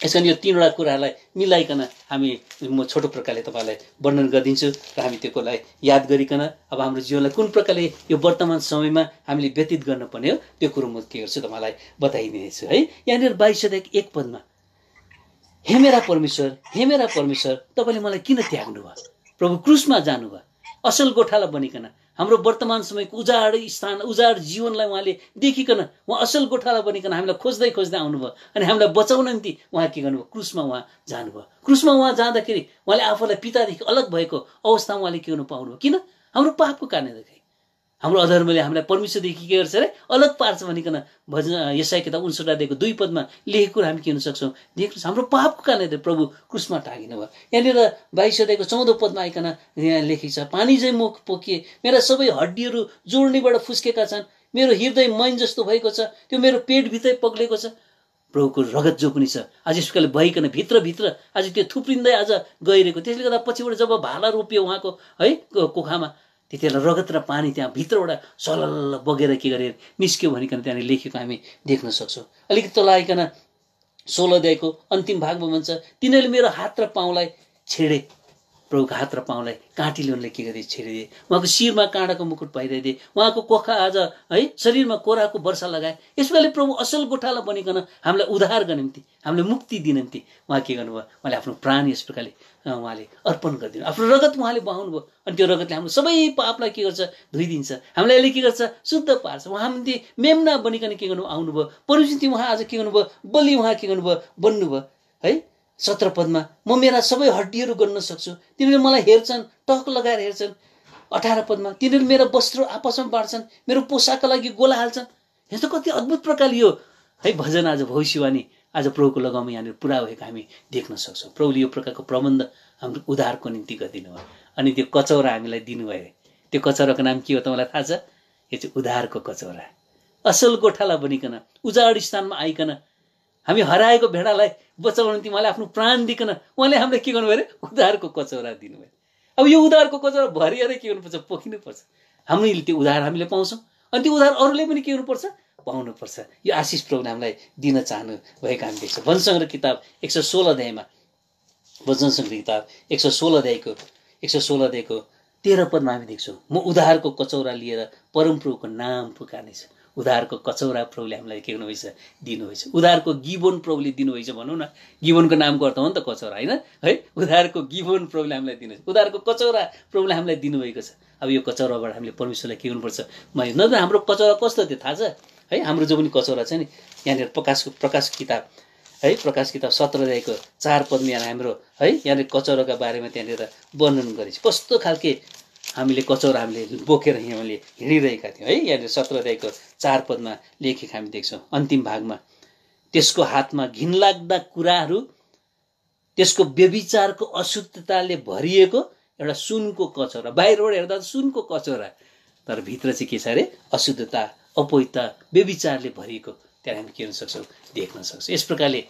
यसरी यो तिनवटा कुराहरूलाई मिलाइकन हामी म छोटो प्रकारले तपाईँलाई वर्णन गरिदिन्छु र हामी त्यो कुरालाई याद गरिकन अब हाम्रो जीवनलाई कुन प्रकारले यो वर्तमान समयमा हामीले व्यतीत गर्नुपर्ने हो त्यो कुरो म के गर्छु तपाईँलाई बताइदिनेछु है यहाँनिर बाइस एक पदमा हे मेरा परमेश्वर हे मेरा परमेश्वर तपाईँले मलाई किन त्याग्नु भयो प्रभु क्रुसमा जानुभयो असल गोठाला बनिकन हाम्रो वर्तमान समयको उजाड स्थान उजाड जीवनलाई उहाँले देखिकन उहाँ असल गोठाला बनिकन हामीलाई खोज्दै खोज्दै आउनुभयो अनि हामीलाई बचाउन निम्ति उहाँ के गर्नुभयो क्रुसमा उहाँ जानुभयो क्रुसमा उहाँ जाँदाखेरि उहाँले आफूलाई पितादेखि अलग भएको अवस्थामा उहाँले के गर्नु पाउनुभयो किन हाम्रो पापको कारणले हाम्रो अधर्मले हामीलाई परमेश्वरदेखि के गर्छ अरे अलग पार्छ भनिकन भजन यसलाई किताब उन्सटा दिएको दुई पदमा लेखेको कुरा हामी के हुन सक्छौँ हाम्रो पापको कारणले प्रभु क्रुसमा टाँगिनु भयो यहाँनिर बाइस दिएको चौधौँ पदमा आइकन यहाँ लेखेको छ पानी चाहिँ मुख पोकिए मेरा सबै हड्डीहरू जोड्नेबाट फुस्केका छन् मेरो हृदय मैन जस्तो भएको छ त्यो मेरो पेटभित्रै पग्लेको छ प्रभुको रगत जो पनि छ आज यस प्रकारले भइकन भित्रभित्र आज त्यो थुप्रिँदै आज गइरहेको त्यसले गर्दा पछिबाट जब भाला रोप्यो उहाँको है कोखामा त्यति बेला रगत र पानी त्यहाँ भित्रबाट सलल बगेर के गरेर निस्क्यो भनिकन त्यहाँनिर लेखेको हामी देख्न सक्छौँ अलिकति तल आइकन सोह्र दिएको अन्तिम भागमा भन्छ तिनीहरूले मेरो हात र पाउलाई छेडे प्रभु घात र पाउँलाई काँटीले उनले के गरिदिए छिरिदिए उहाँको शिरमा काँडाको मुकुट पाइदिए उहाँको कोखा आज है शरीरमा कोराको वर्षा लगाए यसपालि प्रभु असल गोठाला बनिकन हामीलाई गर्ने निम्ति हामीलाई मुक्ति दिन निम्ति उहाँ के गर्नुभयो उहाँले आफ्नो प्राण यस प्रकारले उहाँले अर्पण गरिदिनु आफ्नो रगत उहाँले बहाउनु भयो अनि त्यो रगतले हाम्रो सबै पापलाई के गर्छ धोइदिन्छ हामीलाई अहिले के गर्छ शुद्ध पार्छ उहाँ निम्ति मेमना बनिकन के गर्नु आउनुभयो परिस्थिति उहाँ आज के गर्नुभयो बलि उहाँ के गर्नुभयो बन्नुभयो है सत्र पदमा म मेरा सबै हड्डीहरू गर्न सक्छु तिनीहरू मलाई हेर्छन् टक लगाएर हेर्छन् अठार पदमा तिनीहरू मेरो वस्त्र आपसमा बाँड्छन् मेरो पोसाकका लागि गोला हाल्छन् यस्तो कति अद्भुत प्रकारले यो है भजन आज भविष्यवाणी आज प्रभुको लगाउँमा यहाँनिर पुरा भएको हामी देख्न सक्छौँ प्रभुले यो प्रकारको प्रबन्ध हाम्रो उधारको निम्ति गरिदिनु भयो अनि त्यो कचौरा हामीलाई दिनुभयो त्यो कचौराको नाम के हो तपाईँलाई थाहा छ यो चाहिँ उधारको कचौरा असल गोठाला बनिकन उजाड स्थानमा आइकन हामी हराएको भेडालाई बचाउनु निम्ति उहाँले आफ्नो प्राण दिकन उहाँले हामीलाई के गर्नुभयो अरे उधारको कचौरा दिनुभयो अब यो उधारको कचौरा भरिएरै के गर्नुपर्छ पोखिनुपर्छ हामीले त्यो उधार हामीले पाउँछौँ अनि त्यो उधार अरूले पनि के गर्नुपर्छ पाउनुपर्छ यो आशिष प्रभुले हामीलाई दिन चाहनु भएको हामी देख्छौँ वनसङ्ग्रह किताब एक सौ सोह्र अध्यायमा वचनसङ्ग्रह किताब एक सौ सोह्र अध्यायको एक सौ सोह्र अध्यायको तेह्र पदमा हामी देख्छौँ म उधारको कचौरा लिएर परमप्रभुको नाम पुकार्नेछु उधारको कचौरा प्रभुले हामीलाई के गर्नुभएछ दिनुभएछ उधारको गिबोन प्रभुले दिनुभएछ भनौँ न गिबोनको नामको अर्थ हो नि त कचौरा होइन है उधारको गिबोन प्रभुले हामीलाई दिनुहोस् उधारको कचौरा प्रभुले हामीलाई दिनुभएको छ अब यो कचौराबाट हामीले परमेश्वरलाई के हुनुपर्छ मैले नत्र हाम्रो कचौरा कस्तो थियो थाहा छ है हाम्रो जो पनि कचौरा छ नि यहाँनिर प्रकाशको प्रकाश किताब है प्रकाश किताब सत्रदेखिको चार पद्मी हाम्रो है यहाँनिर कचौराका बारेमा त्यहाँनिर वर्णन गरेपछि कस्तो खालके हामीले कचौरा हामीले बोकेर हिउँले हिँडिरहेका थियौँ है यहाँनिर सत्रदेखिको चार पदमा लेखेको हामी देख्छौँ अन्तिम भागमा त्यसको हातमा घिनलाग्दा कुराहरू त्यसको व्यविचारको अशुद्धताले भरिएको एउटा सुनको कचौरा बाहिरबाट हेर्दा सुनको कचौरा तर भित्र चाहिँ के छ अरे अशुद्धता अपविता व्यविचारले भरिएको त्यहाँ हामी के गर्न सक्छौँ देख्न सक्छौँ यस प्रकारले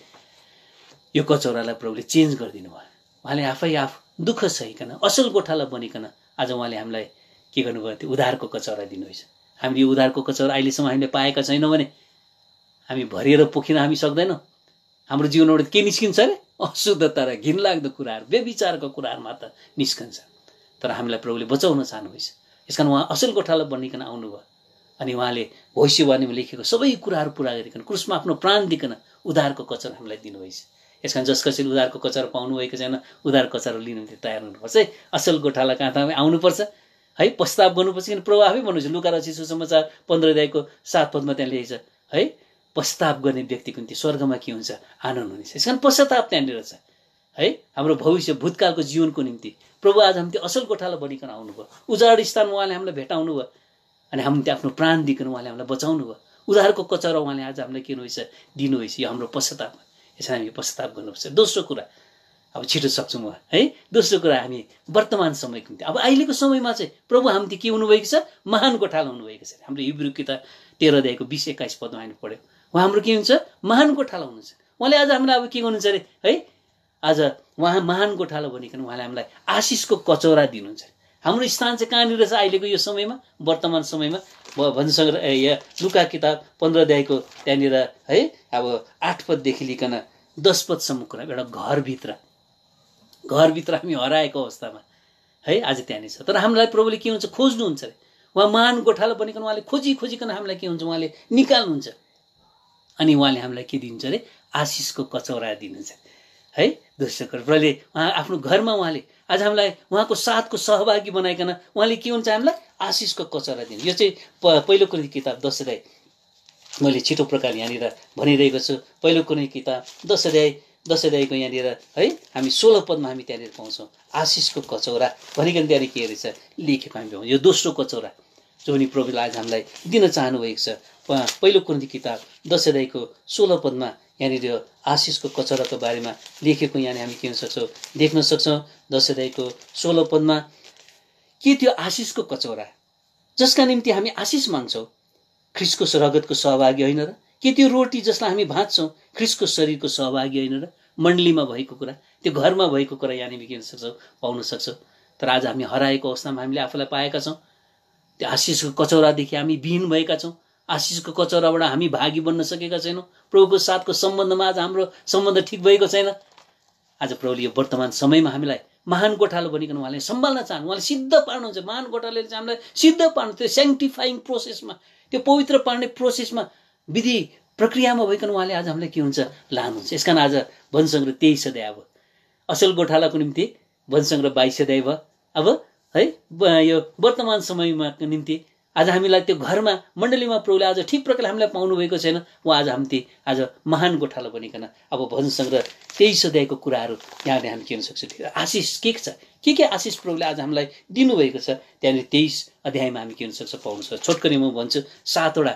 यो कचौरालाई प्रभुले चेन्ज गरिदिनु भयो उहाँले आफै आफ दुःख सहिकन असल गोठाला बनिकन आज उहाँले हामीलाई के गर्नुभयो त्यो उधारको कचौरा दिनुहोस् हामीले उधारको कचौरा अहिलेसम्म हामीले पाएका छैनौँ भने हामी भरिएर पोखिन हामी सक्दैनौँ हाम्रो जीवनबाट के निस्किन्छ अरे अशुद्धता र घिनलाग्दो कुराहरू बेविचारको कुराहरू मात्र निस्कन्छ तर हामीलाई प्रभुले बचाउन चाहनुहोस् यस कारण उहाँ असल गोठालो बनिकन आउनुभयो अनि उहाँले भविष्यवाणीमा लेखेको सबै कुराहरू पुरा गरिकन क्रुसमा आफ्नो प्राण दिकन उधारको कचर हामीलाई दिनुभएछ यस कारण जस कसैले उधारको पाउनु पाउनुभएको छैन उधार कचरो लिनु तयार हुनुपर्छ है असल गोठाला कहाँ काँधामै आउनुपर्छ है प्रस्ताव गर्नुपर्छ किन प्रभावै भन्नुहुन्छ लुका रची सुसमाचार पन्ध्र अध्यायको सात पदमा त्यहाँ लेखेछ है प्रस्ताव गर्ने व्यक्तिको निम्ति स्वर्गमा के हुन्छ आनन्द हुनेछ यस कारण पश्चाताप त्यहाँनिर छ है हाम्रो भविष्य भूतकालको जीवनको निम्ति प्रभु आज हामी त्यो असल गोठाला बनिकन आउनुभयो उजाड स्थान उहाँले हामीलाई भेटाउनु भयो अनि हामी हामीले आफ्नो प्राण दिकन उहाँले हामीलाई बचाउनु भयो उधारको कचरा उहाँले आज हामीलाई के रहेछ दिनु रहेछ यो हाम्रो पश्चाताप यसरी हामी पश्चाताप गर्नुपर्छ दोस्रो कुरा अब छिटो सक्छु म है दोस्रो कुरा हामी वर्तमान समयको निम्ति अब अहिलेको समयमा चाहिँ प्रभु हामी के हुनुभएको छ महान गोठाल हुनुभएको छ हाम्रो हिब्रू किताब तेह्र अध्यायको बिस एक्काइस पदमा हामी पढ्यौँ उहाँ हाम्रो के हुन्छ महान गोठाला हुनुहुन्छ उहाँले आज हामीलाई अब के गर्नुहुन्छ अरे है आज उहाँ महान गोठालो भनिकन उहाँले हामीलाई आशिषको कचौरा दिनुहुन्छ अरे हाम्रो स्थान चाहिँ कहाँनिर छ अहिलेको यो समयमा वर्तमान समयमा भजनसँग यहाँ लुका किताब पन्ध्र अध्यायको त्यहाँनिर है अब आठ पददेखि लिकन दस पदसम्म कुरा एउटा घरभित्र घरभित्र हामी हराएको अवस्थामा है आज त्यहाँनिर छ तर हामीलाई प्रभुले के हुन्छ खोज्नुहुन्छ अरे उहाँ महान गोठालो बनिकन उहाँले खोजी खोजिकन हामीलाई के हुन्छ उहाँले निकाल्नुहुन्छ अनि उहाँले हामीलाई के दिन्छ अरे आशिषको कचौरा दिनुहुन्छ है दोस्रो प्रभुले उहाँ आफ्नो घरमा उहाँले आज हामीलाई उहाँको साथको सहभागी बनाइकन उहाँले के हुन्छ हामीलाई आशिषको कचरा दिनु यो चाहिँ प पहिलो कुनै किताब दसैँ मैले छिटो प्रकारले यहाँनिर भनिरहेको छु पहिलो कुनै किताब दसैँ दसैँ दस यहाँनिर है हामी सोह्र पदमा हामी त्यहाँनिर पाउँछौँ आशिषको कचौरा भनिकन त्यहाँनिर के रहेछ लेखेको हामी यो दोस्रो कचौरा जो पनि प्रभुले आज हामीलाई दिन चाहनुभएको छ पहिलो कुनै किताब दसैँ अध्यायको सोह्र पदमा यहाँनिर आशिषको कचराको बारेमा लेखेको यहाँनिर हामी के हुन सक्छौँ देख्न सक्छौँ दसैँको सोह्र पदमा के त्यो आशिषको कचौरा जसका निम्ति हामी आशिष माग्छौँ ख्रिसको रगतको सहभागी होइन र के त्यो रोटी जसलाई हामी भाँच्छौँ ख्रिसको शरीरको सहभागी होइन र मण्डलीमा भएको कुरा त्यो घरमा भएको कुरा यहाँनिर के हुन सक्छौँ पाउन सक्छौँ तर आज हामी हराएको अवस्थामा हामीले आफूलाई पाएका छौँ त्यो आशिषको कचौरादेखि हामी विहीन भएका छौँ आशिषको कचराबाट हामी भागी बन्न सकेका छैनौँ प्रभुको साथको सम्बन्धमा आज हाम्रो सम्बन्ध ठिक भएको छैन आज प्रभुले यो वर्तमान समयमा हामीलाई महान गोठालो बनिकन उहाँले सम्हाल्न चाहनु उहाँले सिद्ध पार्नुहुन्छ महान गोठालोले चाहिँ हामीलाई सिद्ध पार्नु त्यो सेङ्टिफाइङ प्रोसेसमा त्यो पवित्र पार्ने प्रोसेसमा विधि प्रक्रियामा भइकन उहाँले आज हामीलाई के हुन्छ लानुहुन्छ यस कारण आज भनसङ्ग्रह तेइस सधैँ अब असल गोठालाको निम्ति भनसङ्ग्रह बाइस सधैँ भयो अब है यो वर्तमान समयमा निम्ति आज हामीलाई त्यो घरमा मण्डलीमा प्रभुले आज ठिक प्रकारले हामीलाई पाउनुभएको छैन उहाँ आज हामी ती आज महान गोठालो बनिकन अब भजन सङ्ग्रह तेइस अध्यायको कुराहरू यहाँले हामी के सक्छौँ आशिष के छ के के आशिष प्रभुले आज हामीलाई दिनुभएको छ त्यहाँनिर तेइस अध्यायमा हामी के सक्छौँ पाउनु सक्छ छोटकरी म भन्छु सातवटा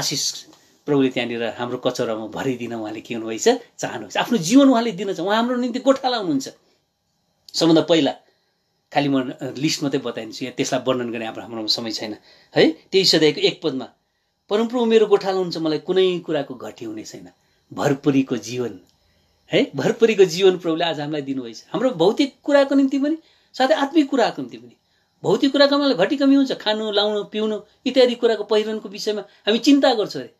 आशिष प्रभुले त्यहाँनिर हाम्रो कचरामा भरिदिन उहाँले के हुनुभएछ चाहनुहुन्छ आफ्नो जीवन उहाँले दिन छ उहाँ हाम्रो निम्ति गोठाला हुनुहुन्छ सबभन्दा पहिला खालि म लिस्ट मात्रै बताइदिन्छु यहाँ त्यसलाई वर्णन गर्ने हाम्रो हाम्रोमा समय छैन है त्यही सधैँको एक पदमा परमप्रभु मेरो गोठालो हुन्छ मलाई कुनै कुराको घटी हुने छैन भरपुरीको जीवन है भरपुरीको जीवन प्रभुले आज हामीलाई दिनुभएछ हाम्रो भौतिक कुराको निम्ति पनि साथै आत्मिक कुराको निम्ति पनि भौतिक कुराको मलाई घटी कमी हुन्छ खानु लाउनु पिउनु इत्यादि कुराको पहिरनको विषयमा हामी चिन्ता गर्छौँ अरे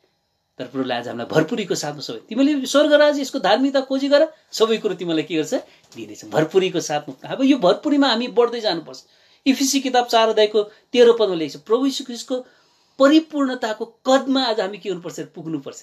तर प्रभुले आज हामीलाई भरपुरीको साथमा सबै तिमीले स्वर्ग राज यसको धार्मिकता खोजी गर सबै कुरो तिमीलाई के गर्छ दिनेछ भरपुरीको साथमा अब यो भरपुरीमा हामी बढ्दै जानुपर्छ इफिसी किताब चार अध्यायको तेह्र पदमा लेखेको छ प्रभु ख्रिसको परिपूर्णताको कदमा आज हामी के गर्नुपर्छ पुग्नुपर्छ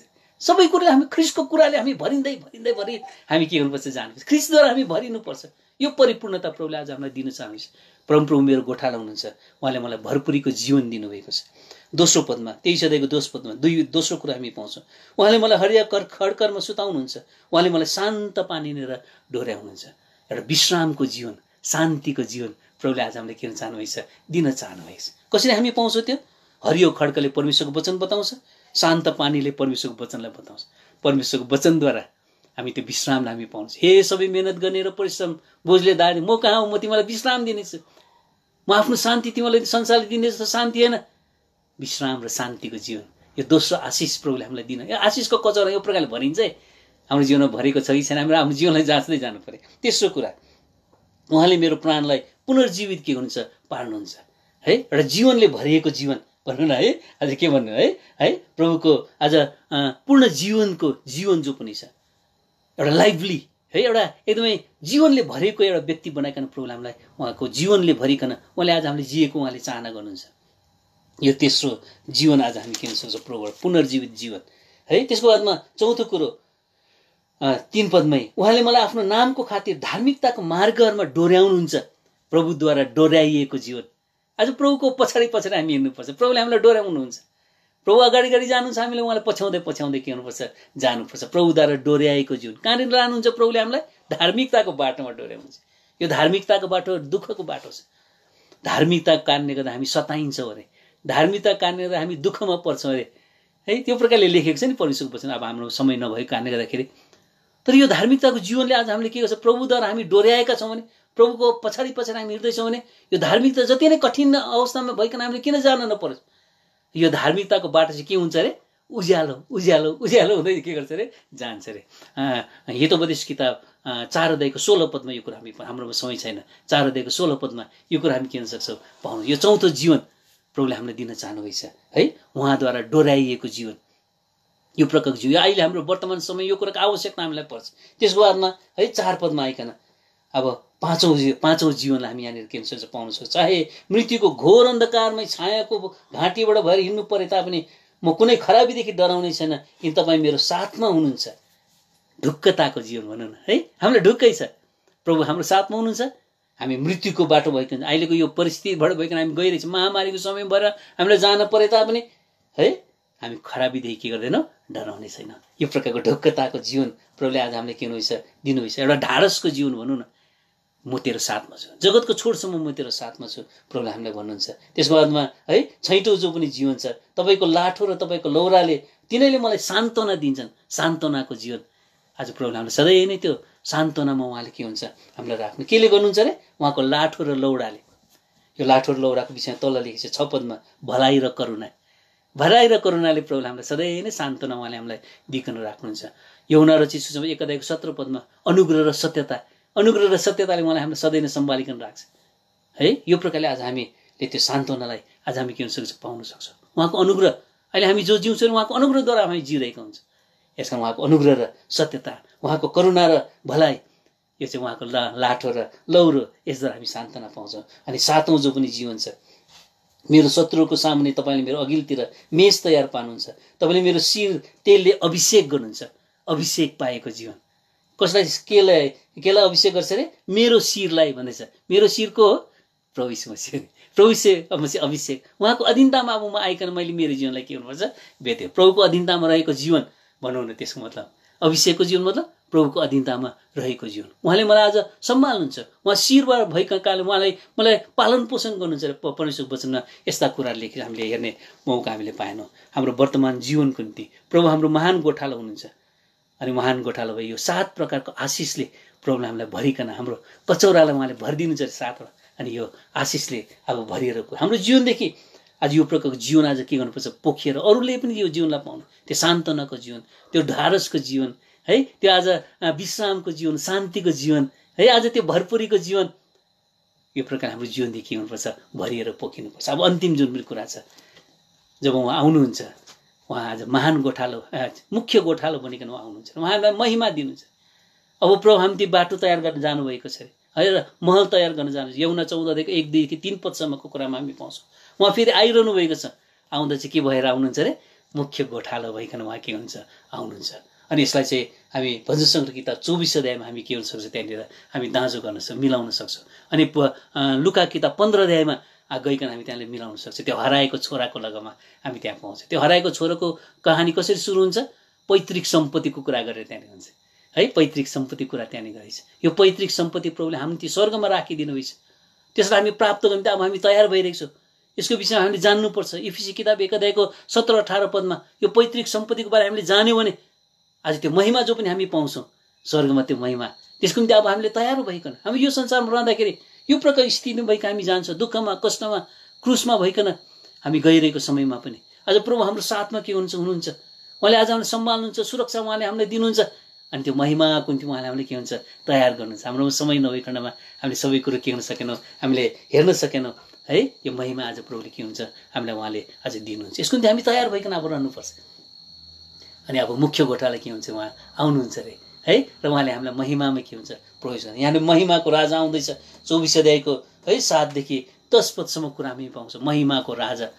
सबै कुरो हामी ख्रिसको कुराले हामी भरिँदै भरिँदै भरि हामी के गर्नुपर्छ जानुपर्छ ख्रिसद्वारा हामी भरिनुपर्छ यो परिपूर्णता प्रभुले आज हामीलाई दिन चाहन्छ प्रभु मेरो गोठाला हुनुहुन्छ उहाँले मलाई भरपुरीको जीवन दिनुभएको छ दोस्रो पदमा तेइस अध्यायको दोस्रो पदमा दुई दोस्रो कुरा हामी पाउँछौँ उहाँले मलाई हरिया कर खडकरमा सुताउनुहुन्छ उहाँले मलाई शान्त लिएर डोर्याउनुहुन्छ एउटा विश्रामको जीवन शान्तिको जीवन प्रभुले आज हामीले किन चाहनुभएछ दिन चाहनुभएछ कसरी हामी पाउँछौँ त्यो हरियो खड्कले परमेश्वरको वचन बताउँछ शान्त पानीले परमेश्वरको वचनलाई बताउँछ परमेश्वरको वचनद्वारा हामी त्यो विश्रामलाई हामी पाउँछौँ हे सबै मेहनत गर्ने र परिश्रम बोझले दार्ने म कहाँ हो म तिमीलाई विश्राम दिनेछु म आफ्नो शान्ति तिमीलाई संसारले दिनेछ त शान्ति होइन विश्राम र शान्तिको जीवन यो दोस्रो आशिष प्रभुले हामीलाई दिन यो आशिषको कचौरा यो प्रकारले भनिन्छ है हाम्रो जीवनमा भरेको छ कि छैन हाम्रो हाम्रो जीवनलाई जाँच्दै जानु पऱ्यो तेस्रो कुरा उहाँले मेरो प्राणलाई पुनर्जीवित के हुन्छ पार्नुहुन्छ है एउटा जीवनले भरिएको जीवन भनौँ न है आज के भन्नु है है प्रभुको आज पूर्ण जीवनको जीवन जो पनि छ एउटा लाइभली है एउटा एकदमै जीवनले भरिएको एउटा व्यक्ति बनाइकन प्रभुले हामीलाई उहाँको जीवनले भरिकन उहाँले आज हामीले जिएको उहाँले चाहना गर्नुहुन्छ यो तेस्रो जीवन आज हामी किन्न सक्छौँ प्रभुबाट पुनर्जीवित जीवन है त्यसको बादमा चौथो कुरो तिन पदमै उहाँले मलाई आफ्नो नामको खातिर धार्मिकताको मार्गहरूमा डोर्याउनुहुन्छ प्रभुद्वारा डोर्याइएको जीवन आज प्रभुको पछाडि पछाडि हामी हिँड्नुपर्छ प्रभुले हामीलाई डोर्याउनुहुन्छ प्रभु अगाडि अगाडि जानुहुन्छ हामीले उहाँलाई पछ्याउँदै पछ्याउँदै के हुनुपर्छ जानुपर्छ प्रभुद्वारा डोर्याएको जीवन कहाँनिर लानुहुन्छ प्रभुले हामीलाई धार्मिकताको बाटोमा डोर्याउनुहुन्छ यो धार्मिकताको बाटो दुःखको बाटो छ धार्मिकताको कारणले गर्दा हामी सताइन्छौँ अरे धार्मिकता कारणले गर्दा हामी दुःखमा पर्छौँ अरे है त्यो प्रकारले लेखेको छ नि परमेश्वरको बच्चन अब हाम्रो समय नभएको कारणले गर्दाखेरि तर यो धार्मिकताको जीवनले आज हामीले के गर्छ प्रभुद्वारा हामी डोर्याएका छौँ भने प्रभुको पछाडि पछाडि हामी हिँड्दैछौँ भने यो धार्मिकता जति नै कठिन अवस्थामा भइकन हामीले किन जान नपरोस् यो धार्मिकताको बाटो चाहिँ के हुन्छ अरे उज्यालो उज्यालो उज्यालो हुँदै के गर्छ अरे जान्छ अरे हितोपदेश किताब चार दयको सोह्र पदमा यो कुरा हामी हाम्रोमा समय छैन चार दयको सोह्र पदमा यो कुरा हामी किन सक्छौँ पाउनु यो चौथो जीवन प्रभुले हामीलाई दिन चाहनुभएछ है उहाँद्वारा डोराइएको जीवन यो प्रकारको जीवन अहिले हाम्रो वर्तमान समय यो कुराको आवश्यकता हामीलाई पर्छ त्यसको बादमा है चार पदमा आइकन अब पाँचौँ जीव पाँचौँ जीवनलाई हामी यहाँनिर के हुन्छ पाउन सक्छौँ चाहे मृत्युको घोर अन्धकारमै छायाको घाँटीबाट भएर हिँड्नु परे तापनि म कुनै खराबीदेखि डराउने छैन किन तपाईँ मेरो साथमा हुनुहुन्छ ढुक्कताको जीवन भनौँ न है हामीलाई ढुक्कै छ प्रभु हाम्रो साथमा हुनुहुन्छ हामी मृत्युको बाटो भइकन अहिलेको यो परिस्थितिबाट भइकन हामी गइरहेछौँ महामारीको समय भएर हामीलाई जान परे तापनि है हामी खराबीदेखि के गर्दैनौँ डराउने छैन यो प्रकारको ढोक्कताको जीवन प्रभुले आज हामीले के हुनुहुन्छ दिनुहुन्छ एउटा ढाडसको जीवन भनौँ न म तेरो साथमा छु जगतको छोडसम्म म तेरो साथमा छु प्रभुले हामीलाई भन्नुहुन्छ त्यसको बादमा है छैटौँ जो पनि जीवन छ तपाईँको लाठो र तपाईँको लौराले तिनैले मलाई सान्त्वना दिन्छन् सान्त्वनाको जीवन आज प्रभुले हामीलाई सधैँ नै त्यो सान्त्वनामा उहाँले के हुन्छ हामीलाई राख्नु केले गर्नुहुन्छ अरे उहाँको लाठो र लौडाले यो लाठो र लौडाको विषयमा तल लेखेको छ छपदमा भलाइ र करुणा भलाइ र करुणाले प्रभुले हामीलाई सधैँ नै सान्त्वना उहाँले हामीलाई दिकन राख्नुहुन्छ यौना र चिसुसम्म एकादाको सत्र पदमा अनुग्रह र सत्यता अनुग्रह र सत्यताले उहाँलाई हामीलाई सधैँ नै सम्हालिकन राख्छ है यो प्रकारले आज हामीले त्यो सान्त्वनालाई आज हामी के हुन सक्छ पाउन सक्छौँ उहाँको अनुग्रह अहिले हामी जो जिउँछौँ उहाँको अनुग्रहद्वारा हामी जिरहेका हुन्छौँ यसमा उहाँको अनुग्रह र सत्यता उहाँको करुणा र भलाइ यो चाहिँ उहाँको ला लाठो र लौरो यसद्वारा हामी सान्त्वना पाउँछौँ अनि सातौँ जो पनि जीवन छ मेरो शत्रुको सामुने तपाईँले मेरो अघिल्लोतिर मेष तयार पार्नुहुन्छ तपाईँले मेरो शिर तेलले अभिषेक गर्नुहुन्छ अभिषेक पाएको जीवन कसलाई केलाई केलाई अभिषेक गर्छ अरे मेरो शिरलाई भन्दैछ मेरो शिरको हो प्रवेश मसी प्रवेश अभिषेक उहाँको अधीनतामा अब म आइकन मैले मेरो जीवनलाई के गर्नुपर्छ भेटेँ प्रभुको अधीनतामा रहेको जीवन भनौँ न त्यसको मतलब अभिषेकको जीवन मतलब प्रभुको अधीनतामा रहेको जीवन उहाँले मलाई आज सम्हाल्नुहुन्छ उहाँ शिरबार भएका कारणले उहाँलाई मलाई पालन पोषण गर्नुहुन्छ र परमेश्वर वचनमा यस्ता कुराहरू लेखेर हामीले हेर्ने मौका हामीले पाएनौँ हाम्रो वर्तमान जीवनको निम्ति प्रभु हाम्रो महान गोठालो हुनुहुन्छ अनि महान गोठालो भयो यो सात प्रकारको आशिषले प्रभुले हामीलाई भरिकन हाम्रो कचौरालाई उहाँले भरिदिनुहुन्छ सातवटा अनि यो आशिषले अब भरिएर हाम्रो जीवनदेखि आज यो प्रकारको जीवन आज के गर्नुपर्छ पोखिएर अरूले पनि यो जीवनलाई पाउनु त्यो सान्तनाको जीवन त्यो ढारसको जीवन है त्यो आज विश्रामको जीवन शान्तिको जीवन है आज त्यो भरपुरीको जीवन यो प्रकार हाम्रो जीवनदेखि के हुनुपर्छ भरिएर पोखिनुपर्छ अब अन्तिम जुन पनि कुरा छ जब उहाँ आउनुहुन्छ उहाँ आज महान गोठालो मुख्य गोठालो बनिकन उहाँ आउनुहुन्छ उहाँलाई महिमा दिनुहुन्छ अब प्रभु हामी त्यो बाटो तयार गर्न जानुभएको छ है र महल तयार गर्न जानु यौना चौधदेखि एकदेखि तिन पदसम्मको कुरामा हामी पाउँछौँ उहाँ फेरि आइरहनु भएको छ आउँदा चाहिँ के भएर आउनुहुन्छ अरे मुख्य गोठालो भइकन उहाँ के हुन्छ आउनुहुन्छ अनि यसलाई चाहिँ हामी भजनशङ्कर किताब चौबिस अध्यायमा हामी के गर्न सक्छौँ त्यहाँनिर हामी दाँजो गर्न सक्छौँ मिलाउन सक्छौँ अनि लुका किताब पन्ध्र अध्यायमा गइकन हामी त्यहाँले मिलाउन सक्छौँ त्यो हराएको छोराको लगमा हामी त्यहाँ पाउँछौँ त्यो हराएको छोराको कहानी कसरी सुरु हुन्छ पैतृक सम्पत्तिको कुरा गरेर त्यहाँनिर हुन्छ है पैतृक सम्पत्ति कुरा त्यहाँनिर रहेछ यो पैतृक सम्पत्ति प्रभुले हामी त्यो स्वर्गमा राखिदिनु रहेछ त्यसलाई हामी प्राप्त गर्नु त अब हामी तयार भइरहेको छौँ यसको विषयमा हामीले जान्नुपर्छ इफिसी किताब एकाध्यायको सत्र अठार पदमा यो पैतृक सम्पत्तिको बारे हामीले जान्यौँ भने आज त्यो महिमा जो पनि हामी पाउँछौँ स्वर्गमा त्यो महिमा त्यसको निम्ति अब हामीले तयार भइकन हामी यो संसारमा रहँदाखेरि यो प्रकार स्थिति भइकन हामी जान्छौँ दुःखमा कष्टमा क्रुसमा भइकन हामी गइरहेको समयमा पनि आज प्रभु हाम्रो साथमा के हुन्छ हुनुहुन्छ उहाँले आज हामीलाई सम्हाल्नुहुन्छ सुरक्षा उहाँले हामीलाई दिनुहुन्छ अनि त्यो महिमाको निम्ति उहाँले हामीले के हुन्छ तयार गर्नुहुन्छ हाम्रो समय नभइकनमा हामीले सबै कुरो के गर्न सकेनौँ हामीले हेर्न सकेनौँ है यो महिमा आज प्रभुले के हुन्छ हामीलाई उहाँले आज दिनुहुन्छ यसको निम्ति हामी तयार भइकन अब रहनुपर्छ अनि अब मुख्य गोठालाई के हुन्छ उहाँ आउनुहुन्छ अरे है र उहाँले हामीलाई महिमामा के हुन्छ प्रवेश यहाँले महिमाको राजा आउँदैछ चौबिस अध्यायको है सातदेखि दस पदसम्म कुरा हामी पाउँछ महिमाको राजा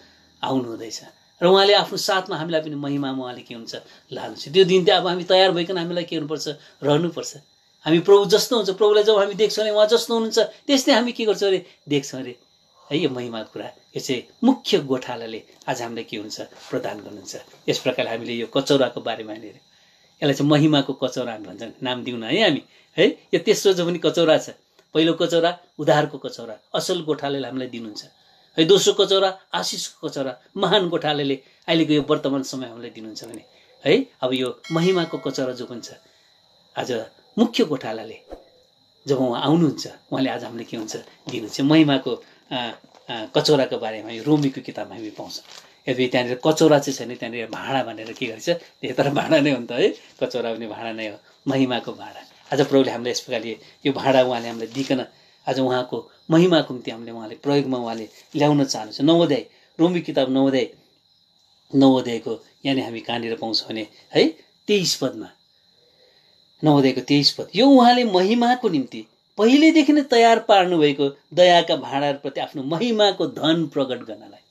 आउनुहुँदैछ र उहाँले आफ्नो साथमा हामीलाई पनि महिमामा उहाँले के हुन्छ लानु त्यो दिन चाहिँ अब हामी तयार भइकन हामीलाई के हुनुपर्छ रहनुपर्छ हामी प्रभु जस्तो हुन्छ प्रभुलाई जब हामी देख्छौँ अरे उहाँ जस्तो हुनुहुन्छ त्यस्तै हामी के गर्छौँ अरे देख्छौँ अरे है यो महिमाको कुरा यो चाहिँ मुख्य गोठालाले आज हामीलाई के हुन्छ प्रदान गर्नुहुन्छ यस प्रकारले हामीले यो कचौराको बारेमा हेऱ्यौँ यसलाई चाहिँ महिमाको कचौरा हामी भन्छौँ नाम दिउँ न है हामी है यो तेस्रो जो पनि कचौरा छ पहिलो कचौरा उधारको कचौरा असल गोठालेले हामीलाई दिनुहुन्छ है दोस्रो कचौरा आशिषको कचौरा महान गोठालेले अहिलेको यो वर्तमान समय हामीलाई दिनुहुन्छ भने है अब यो महिमाको कचौरा जो पनि छ आज मुख्य गोठालाले जब उहाँ आउनुहुन्छ उहाँले आज हामीले के हुन्छ दिनुहुन्छ महिमाको कचौराको बारेमा यो रोमीको किताबमा हामी पाउँछ यदि त्यहाँनिर कचौरा चाहिँ छैन त्यहाँनिर भाँडा भनेर के गर्छ त्यही तर भाँडा नै हो नि त है कचौरा पनि भाँडा नै हो महिमाको भाँडा आज प्रभुले हामीलाई यस प्रकारले यो भाँडा उहाँले हामीलाई दिकन आज उहाँको महिमाको निम्ति हामीले उहाँले प्रयोगमा उहाँले ल्याउन चाहनुहुन्छ नवोदय रोमी किताब नवोदय नवोदयको यहाँनिर हामी कहाँनिर पाउँछौँ भने है तेइस पदमा नवोदयको तेइस पद यो उहाँले महिमाको निम्ति पहिलेदेखि नै तयार पार्नुभएको दयाका भाँडाहरूप्रति आफ्नो महिमाको धन प्रकट गर्नलाई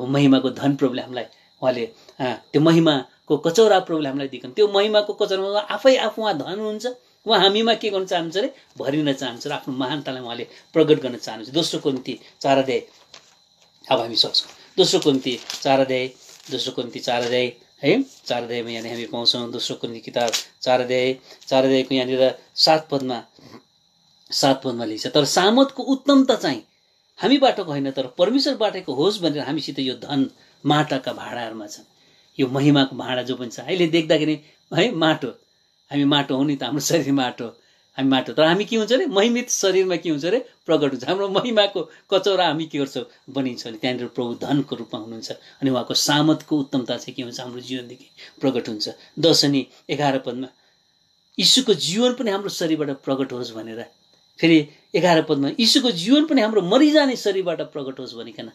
अब महिमाको धन प्रभुले हामीलाई उहाँले त्यो महिमाको कचौरा प्रभुले हामीलाई दिएको त्यो महिमाको कचौरामा आफै आफू उहाँ धन हुन्छ उहाँ हामीमा के गर्न चाहन्छ अरे भरिन चाहन्छ र आफ्नो महानतालाई उहाँले प्रकट गर्न चाहनुहुन्छ दोस्रो निम्ति चाराध्याय अब हामी सक्छौँ दोस्रो निम्ति चाराध्याय दोस्रो निम्ति चाराध्याय है चाराध्यायमा यहाँनिर हामी पाउँछौँ दोस्रो कुन्ती किताब चाराध्याय चाराध्यायको यहाँनिर सात पदमा सात पदमा लेखिन्छ तर सामतको उत्तमता चाहिँ हामी बाटोको होइन तर परमेश्वर परमेश्वरबाटको होस् भनेर हामीसित यो धन माटाका भाँडाहरूमा छन् यो महिमाको भाँडा जो पनि छ अहिले देख्दाखेरि है माटो हामी माटो हौ नि त हाम्रो शरीर माटो हामी माटो तर हामी के हुन्छ अरे महिमित शरीरमा के हुन्छ अरे प्रकट हुन्छ हाम्रो महिमाको कचौरा हामी के गर्छौँ बनिन्छ अरे त्यहाँनिर प्रभु धनको रूपमा हुनुहुन्छ अनि उहाँको सामतको उत्तमता चाहिँ के हुन्छ हाम्रो जीवनदेखि प्रकट हुन्छ दस अनि एघार पदमा यीशुको जीवन पनि हाम्रो शरीरबाट प्रकट होस् भनेर फेरि एघार पदमा यीशुको जीवन पनि हाम्रो मरिजाने शरीरबाट प्रकट होस् भनिकन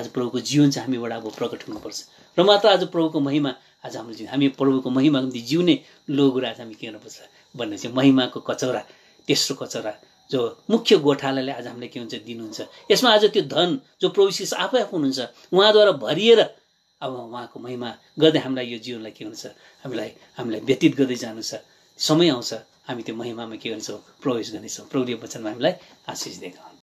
आज प्रभुको जीवन चाहिँ हामीबाट अब प्रकट हुनुपर्छ र मात्र आज प्रभुको महिमा आज हाम्रो जीवन हामी प्रभुको महिमा निम्ति जिउने लो कुरा आज हामी के गर्नुपर्छ भन्ने चाहिँ महिमाको कचौरा तेस्रो कचौरा जो मुख्य गोठालाले आज हामीले के हुन्छ दिनुहुन्छ यसमा आज त्यो धन जो प्रविशिष आफै आफू हुनुहुन्छ उहाँद्वारा भरिएर अब उहाँको महिमा गर्दै हामीलाई यो जीवनलाई के हुन्छ हामीलाई हामीलाई व्यतीत गर्दै जानु छ समय आउँछ हामी त्यो महिमामा के गर्नेछौँ प्रवेश गर्नेछौँ प्रभुले वचनमा हामीलाई आशिष दिएका